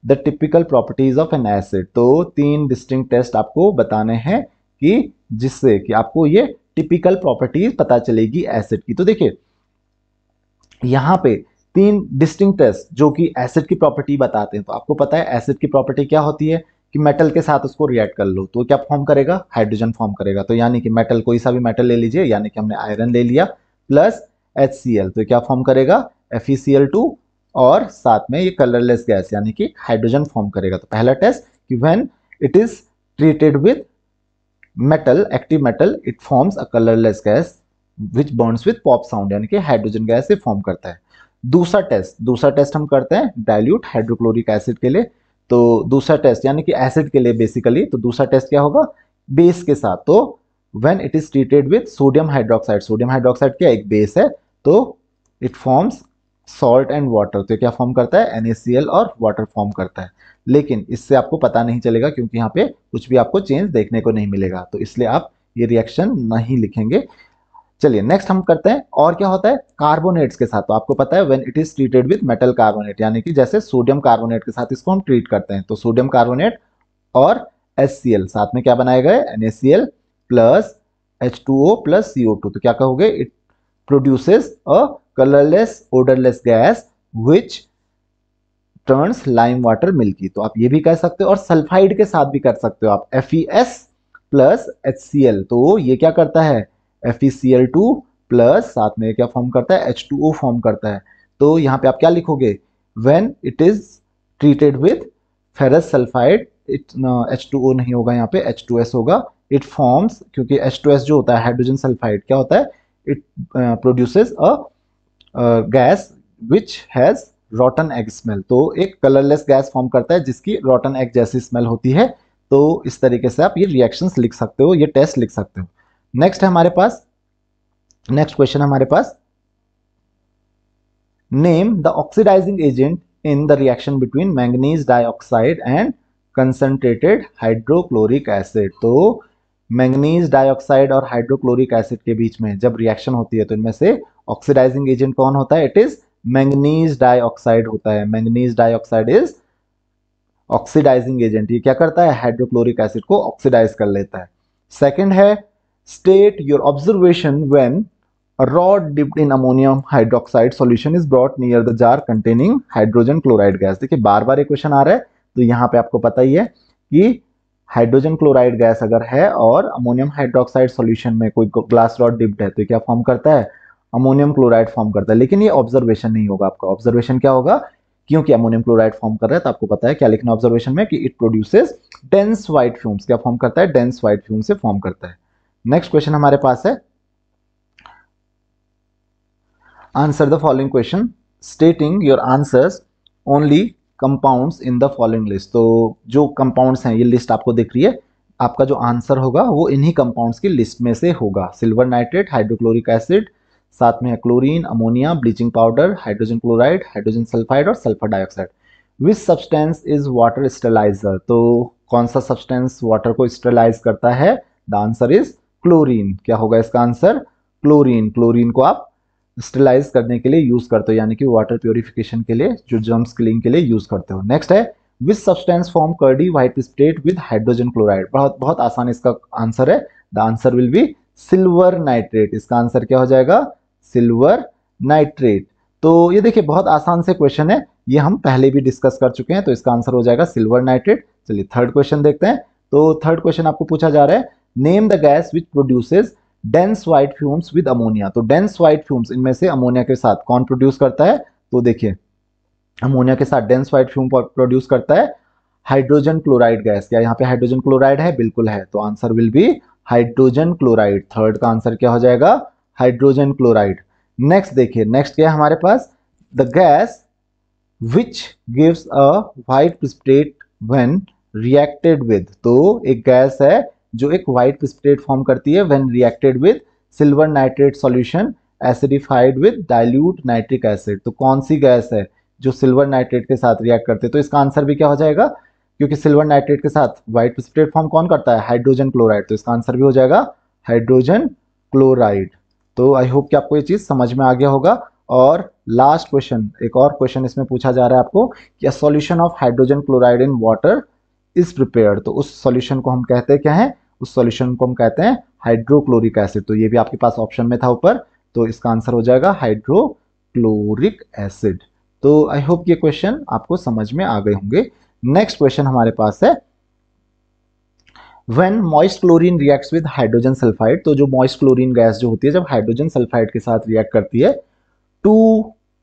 the typical properties of an acid तो तीन डिस्टिंग टेस्ट आपको बताने हैं कि जिससे कि आपको ये टिपिकल प्रॉपर्टीज पता चलेगी एसिड की तो देखिए यहां पे तीन डिस्टिंग टेस्ट जो कि एसिड की प्रॉपर्टी बताते हैं तो आपको पता है एसिड की प्रॉपर्टी क्या होती है कि मेटल के साथ उसको रिएक्ट कर लो तो क्या फॉर्म करेगा हाइड्रोजन फॉर्म करेगा तो यानी कि मेटल कोई सा भी मेटल ले लीजिए यानी कि हमने आयरन ले लिया प्लस एच तो क्या फॉर्म करेगा एफ e और साथ में ये कलरलेस गैस यानी कि हाइड्रोजन फॉर्म करेगा तो पहला टेस्ट कि when it is treated with metal active metal it forms a colourless gas which bonds with pop sound यानी कि हाइड्रोजन गैस से फॉर्म करता है दूसरा टेस्ट दूसरा टेस्ट हम करते हैं डायल्यूट हाइड्रोक्लोरिक एसिड के लिए तो दूसरा टेस्ट यानी कि एसिड के लिए बेसिकली तो दूसरा टेस्ट क्या होगा बेस के साथ तो when it is treated with sodium hydroxide sodium hydroxide क्या एक बेस है तो it forms salt and water तो क्या फॉर्म करता है एनएसीएल और वाटर फॉर्म करता है लेकिन इससे आपको पता नहीं चलेगा क्योंकि यहाँ पे कुछ भी आपको चेंज देखने को नहीं मिलेगा तो इसलिए आप ये रिएक्शन नहीं लिखेंगे चलिए नेक्स्ट हम करते हैं और क्या होता है कार्बोनेट्स के साथ तो आपको पता है when it is treated with metal carbonate यानी कि जैसे सोडियम कार्बोनेट के साथ इसको हम ट्रीट करते हैं तो सोडियम कार्बोनेट और एस साथ में क्या बनाए गए N plus H plus C तो क्या कहोगे it produces a colourless odourless gas which turns lime water milky तो आप ये भी कर सकते हो और सल्फाइड के साथ भी कर सकते हो आप F S plus H C L तो ये क्या करता है एफ प्लस e साथ में क्या फॉर्म करता है एच फॉर्म करता है तो यहाँ पे आप क्या लिखोगे when it is treated with ferrous sulphide it H नहीं होगा यहाँ पे एच टू एस होगा इट फॉर्म्स क्योंकि एच टू एस जो होता है हाइड्रोजन सल्फाइड क्या होता है it produces a gas which has rotten egg smell तो एक कलरलेस गैस फॉर्म करता है जिसकी रॉटन एग जैसी स्मेल होती है तो इस तरीके से आप ये रिएक्शंस लिख सकते हो ये टेस्ट लिख सकते हो नेक्स्ट हमारे पास नेक्स्ट क्वेश्चन हमारे पास name the oxidising agent in the reaction between manganese dioxide and concentrated hydrochloric acid तो मैंगनीज डाइऑक्साइड और हाइड्रोक्लोरिक एसिड के बीच में जब रिएक्शन होती है तो इनमें से ऑक्सीडाइजिंग एजेंट कौन होता है इट इज मैंगनीज डाइऑक्साइड होता है manganese dioxide is oxidising agent ये क्या करता है हाइड्रोक्लोरिक एसिड को ऑक्सीडाइज कर लेता है सेकेंड है state your observation when rod dipped in ammonium hydroxide solution is brought near the jar containing hydrogen chloride gas देखिए बार बार ये क्वेश्चन आ रहा है तो यहाँ पे आपको पता ही है कि हाइड्रोजन क्लोराइड गैस अगर है और अमोनियम हाइड्रोक्साइड सोल्यूशन में कोई ग्लास रॉड डिप्ड है तो क्या फॉर्म करता है अमोनियम क्लोराइड फॉर्म करता है लेकिन ये ऑब्जर्वेशन नहीं होगा आपका ऑब्जर्वेशन क्या होगा क्योंकि अमोनियम क्लोराइड फॉर्म कर रहा है तो आपको पता है क्या लिखना ऑब्जर्वेशन में कि it produces dense white fumes क्या फॉर्म करता है डेंस व्हाइट फ्यूम से फॉर्म करता है नेक्स्ट क्वेश्चन हमारे पास है answer the following question stating your answers only compounds in the following list तो जो कंपाउंड्स हैं ये लिस्ट आपको दिख रही है आपका जो आंसर होगा वो इन्हीं कंपाउंड्स की लिस्ट में से होगा सिल्वर नाइट्रेट हाइड्रोक्लोरिक एसिड साथ में है chlorine ammonia bleaching powder hydrogen chloride hydrogen sulphide और sulphur dioxide which substance is water sterilizer तो कौन सा सब्सटेंस वाटर को स्टेलाइज करता है द आंसर इज क्लोरीन क्या होगा इसका आंसर क्लोरीन क्लोरीन को आप स्टेलाइज करने के लिए यूज करते हो यानी कि वाटर प्योरिफिकेशन के लिए जो जर्म्स क्लिंग के लिए यूज करते हो नेक्स्ट है which substance form curdy white स्प्रेट विद हाइड्रोजन क्लोराइड बहुत बहुत आसान इसका आंसर है the answer will be silver nitrate इसका आंसर क्या हो जाएगा सिल्वर नाइट्रेट तो ये देखिए बहुत आसान से क्वेश्चन है ये हम पहले भी डिस्कस कर चुके हैं तो इसका आंसर हो जाएगा सिल्वर नाइट्रेट चलिए थर्ड क्वेश्चन देखते हैं तो थर्ड क्वेश्चन आपको पूछा जा रहा है name the gas which produces dense white fumes with ammonia तो डेंस वाइट फ्यूम्स इनमें से अमोनिया के साथ कौन प्रोड्यूस करता है तो देखिए अमोनिया के साथ डेंस व्हाइट फ्यूम प्रोड्यूस करता है हाइड्रोजन क्लोराइड गैस क्या यहाँ पे हाइड्रोजन क्लोराइड है बिल्कुल है तो answer will be hydrogen chloride third का आंसर क्या हो जाएगा हाइड्रोजन क्लोराइड नेक्स्ट देखिए नेक्स्ट क्या है हमारे पास the gas which gives a white precipitate when reacted with तो एक गैस है जो एक वाइट प्रिस्परेट फॉर्म करती है when reacted with silver nitrate solution acidified with dilute nitric acid तो कौन सी गैस है जो सिल्वर नाइट्रेट के साथ रिएक्ट करते हैं तो इसका आंसर भी क्या हो जाएगा क्योंकि सिल्वर नाइट्रेट के साथ व्हाइट प्रिस्परेट फॉर्म कौन करता है हाइड्रोजन क्लोराइड तो इसका आंसर भी हो जाएगा हाइड्रोजन क्लोराइड तो आई होप कि आपको ये चीज़ समझ में आ गया होगा और लास्ट क्वेश्चन एक और क्वेश्चन इसमें पूछा जा रहा है आपको कि a solution of hydrogen chloride in water is prepare तो उस सॉल्यूशन को हम कहते क्या है उस सॉल्यूशन को हम कहते हैं हाइड्रोक्लोरिक एसिड तो ये भी आपके पास ऑप्शन में था ऊपर तो इसका आंसर हो जाएगा हाइड्रोक्लोरिक एसिड तो आई होप ये क्वेश्चन आपको समझ में आ गए होंगे नेक्स्ट क्वेश्चन हमारे पास है when moist chlorine reacts with hydrogen sulphide तो जो मॉइस्ट क्लोरीन गैस जो होती है जब हाइड्रोजन सल्फाइड के साथ रिएक्ट करती है टू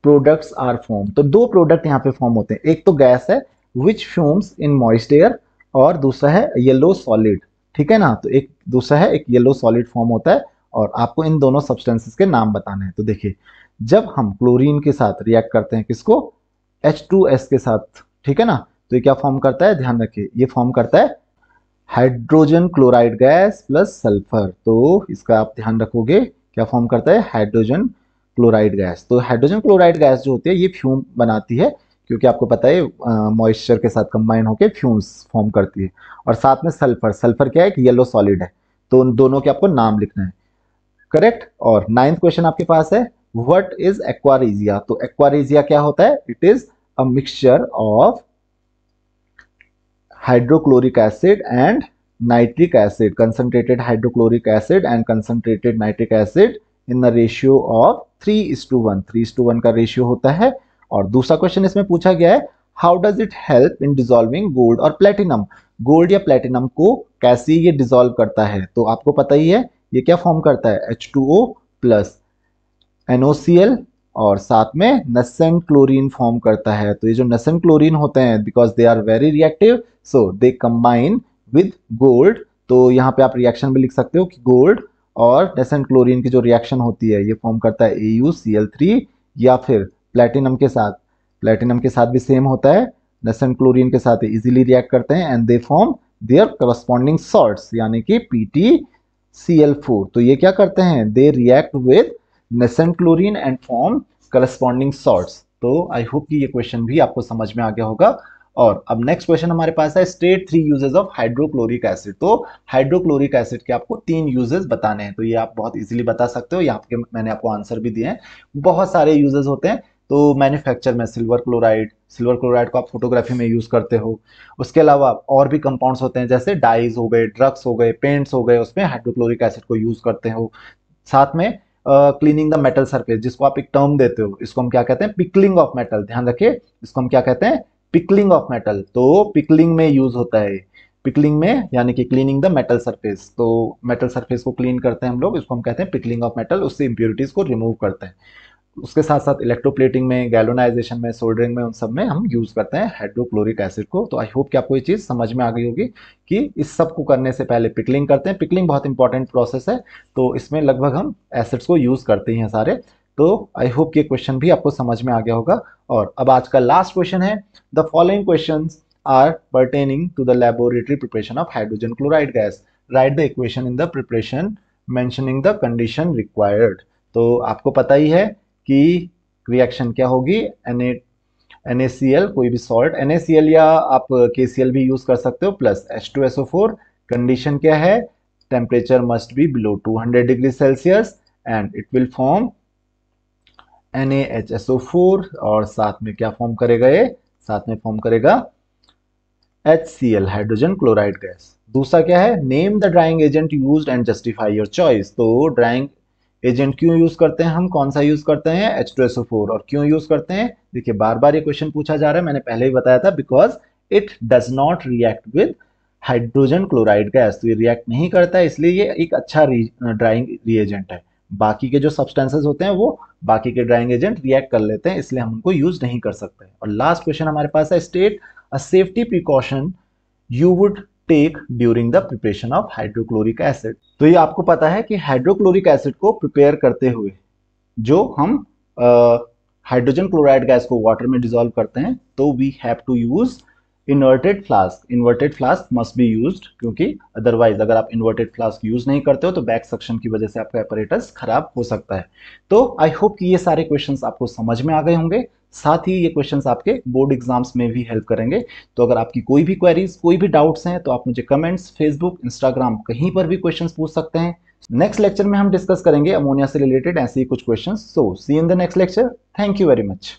प्रोडक्ट्स आर फॉर्म तो दो प्रोडक्ट यहाँ पे फॉर्म होते हैं एक तो गैस है which fumes in moist air और दूसरा है येलो सॉलिड ठीक है ना तो एक दूसरा है एक येलो सॉलिड फॉर्म होता है और आपको इन दोनों सब्सटेंसेस के नाम बताने हैं तो देखिए जब हम क्लोरीन के साथ रिएक्ट करते हैं किसको H2S के साथ ठीक है ना तो ये क्या फॉर्म करता है ध्यान रखिए ये फॉर्म करता है hydrogen chloride gas plus sulphur तो इसका आप ध्यान रखोगे क्या फॉर्म करता है हाइड्रोजन क्लोराइड गैस तो हाइड्रोजन क्लोराइड गैस जो होती है ये फ्यूम बनाती है क्योंकि आपको पता है मॉइस्चर के साथ कंबाइन होकर फ्यूम्स फॉर्म करती है और साथ में सल्फर सल्फर क्या है कि येलो सॉलिड है तो उन दोनों के आपको नाम लिखना है करेक्ट और नाइन्थ क्वेश्चन आपके पास है व्हाट इज एक्वारिजिया तो एक्वारिजिया क्या होता है it is a mixture of hydrochloric acid and nitric acid concentrated hydrochloric acid and concentrated nitric acid in the ratio of three is two one three is two one का ratio होता है और दूसरा question इसमें पूछा गया है how does it help in dissolving gold और प्लेटिनम गोल्ड या प्लेटिनम को कैसे ये डिजोल्व करता है तो आपको पता ही है ये क्या फॉर्म करता है H two O plus NOCl और साथ में नसन क्लोरीन फॉर्म करता है तो ये जो नसन क्लोरीन होते हैं because they are very reactive so they combine with gold तो यहाँ पे आप रिएक्शन में लिख सकते हो कि गोल्ड और नसन क्लोरीन की जो रिएक्शन होती है ये फॉर्म करता है A U C L three या फिर प्लेटिनम के साथ प्लेटिनम के साथ भी सेम होता है नसन क्लोरीन के साथ इजिली रिएक्ट करते हैं and they form their corresponding salt यानी कि P T C L four तो ये क्या करते हैं they react with nascent chlorine and form corresponding salts तो आई होप कि ये क्वेश्चन भी आपको समझ में आ गया होगा और अब नेक्स्ट क्वेश्चन हमारे पास है state three uses of hydrochloric acid तो हाइड्रोक्लोरिक एसिड के आपको तीन यूजेस बताने हैं तो ये आप बहुत इजीली बता सकते हो यहाँ के मैंने आपको आंसर भी दिए हैं बहुत सारे यूजेस होते हैं तो मैन्युफैक्चर में सिल्वर क्लोराइड सिल्वर क्लोराइड को आप फोटोग्राफी में यूज़ करते हो उसके अलावा और भी कंपाउंड्स होते हैं जैसे डाइज हो गए ड्रग्स हो गए पेंट्स हो गए उसमें हाइड्रोक्लोरिक एसिड को यूज़ करते हो साथ में क्लीनिंग द मेटल सर्फेस जिसको आप एक टर्म देते हो इसको हम क्या कहते हैं पिकलिंग ऑफ मेटल ध्यान रखिए इसको हम क्या कहते हैं पिकलिंग ऑफ मेटल तो पिकलिंग में यूज होता है पिकलिंग में यानी कि क्लीनिंग द मेटल सर्फेस तो मेटल सर्फेस को क्लीन करते हैं हम लोग इसको हम कहते हैं पिकलिंग ऑफ मेटल उससे इंप्योरिटीज को रिमूव करते हैं उसके साथ साथ इलेक्ट्रोप्लेटिंग में गैलोनाइजेशन में सोल्डरिंग में उन सब में हम यूज़ करते हैं हाइड्रोक्लोरिक एसिड को तो आई होप कि आपको ये चीज़ समझ में आ गई होगी कि इस सब को करने से पहले पिकलिंग करते हैं पिकलिंग बहुत इंपॉर्टेंट प्रोसेस है तो इसमें लगभग हम एसिड्स को यूज़ करते ही हैं सारे तो आई होप ये क्वेश्चन भी आपको समझ में आ गया होगा और अब आज का लास्ट क्वेश्चन है the following question are pertaining to the laboratory preparation of hydrogen chloride gas write the equation in the preparation mentioning the condition required तो आपको पता ही है कि रिएक्शन क्या होगी एन एन कोई भी सॉल्ट एन या आप के भी यूज कर सकते हो plus H two S O four condition क्या है temperature must be below 200 degree Celsius and it will form an और साथ में क्या फॉर्म करेगा ये साथ में फॉर्म करेगा एच हाइड्रोजन क्लोराइड गैस दूसरा क्या है name the drying agent use and justify your choice तो ड्राइंग एजेंट क्यों यूज करते हैं हम कौन सा यूज करते हैं H two S O four और क्यों यूज करते हैं देखिए बार बार ये क्वेश्चन पूछा जा रहा है मैंने पहले ही बताया था because it does not react with hydrogen chloride gas तो ये रिएक्ट नहीं करता है इसलिए ये एक अच्छा ड्राइंग रिएजेंट है बाकी के जो सब्सटेंसेस होते हैं वो बाकी के ड्राइंग एजेंट रिएक्ट कर लेते हैं इसलिए हम उनको यूज नहीं कर सकते और लास्ट क्वेश्चन हमारे पास है state a safety precaution you would take during the preparation of hydrochloric acid तो ये आपको पता है कि हाइड्रोक्लोरिक एसिड को प्रिपेयर करते हुए जो हम हाइड्रोजन क्लोराइड गैस को वाटर में डिजोल्व करते हैं तो we have to use inverted flask inverted flask must be use क्योंकि अदरवाइज अगर आप इन्वर्टेड फ्लास्क यूज नहीं करते हो तो बैक सक्शन की वजह से आपका एपरेटस खराब हो सकता है तो आई होप कि ये सारे क्वेश्चन आपको समझ में आ गए होंगे साथ ही ये क्वेश्चंस आपके बोर्ड एग्जाम्स में भी हेल्प करेंगे तो अगर आपकी कोई भी क्वेरीज कोई भी डाउट्स हैं तो आप मुझे कमेंट्स फेसबुक इंस्टाग्राम कहीं पर भी क्वेश्चंस पूछ सकते हैं नेक्स्ट लेक्चर में हम डिस्कस करेंगे अमोनिया से रिलेटेड ऐसे ही कुछ questions so see in the next lecture thank you very much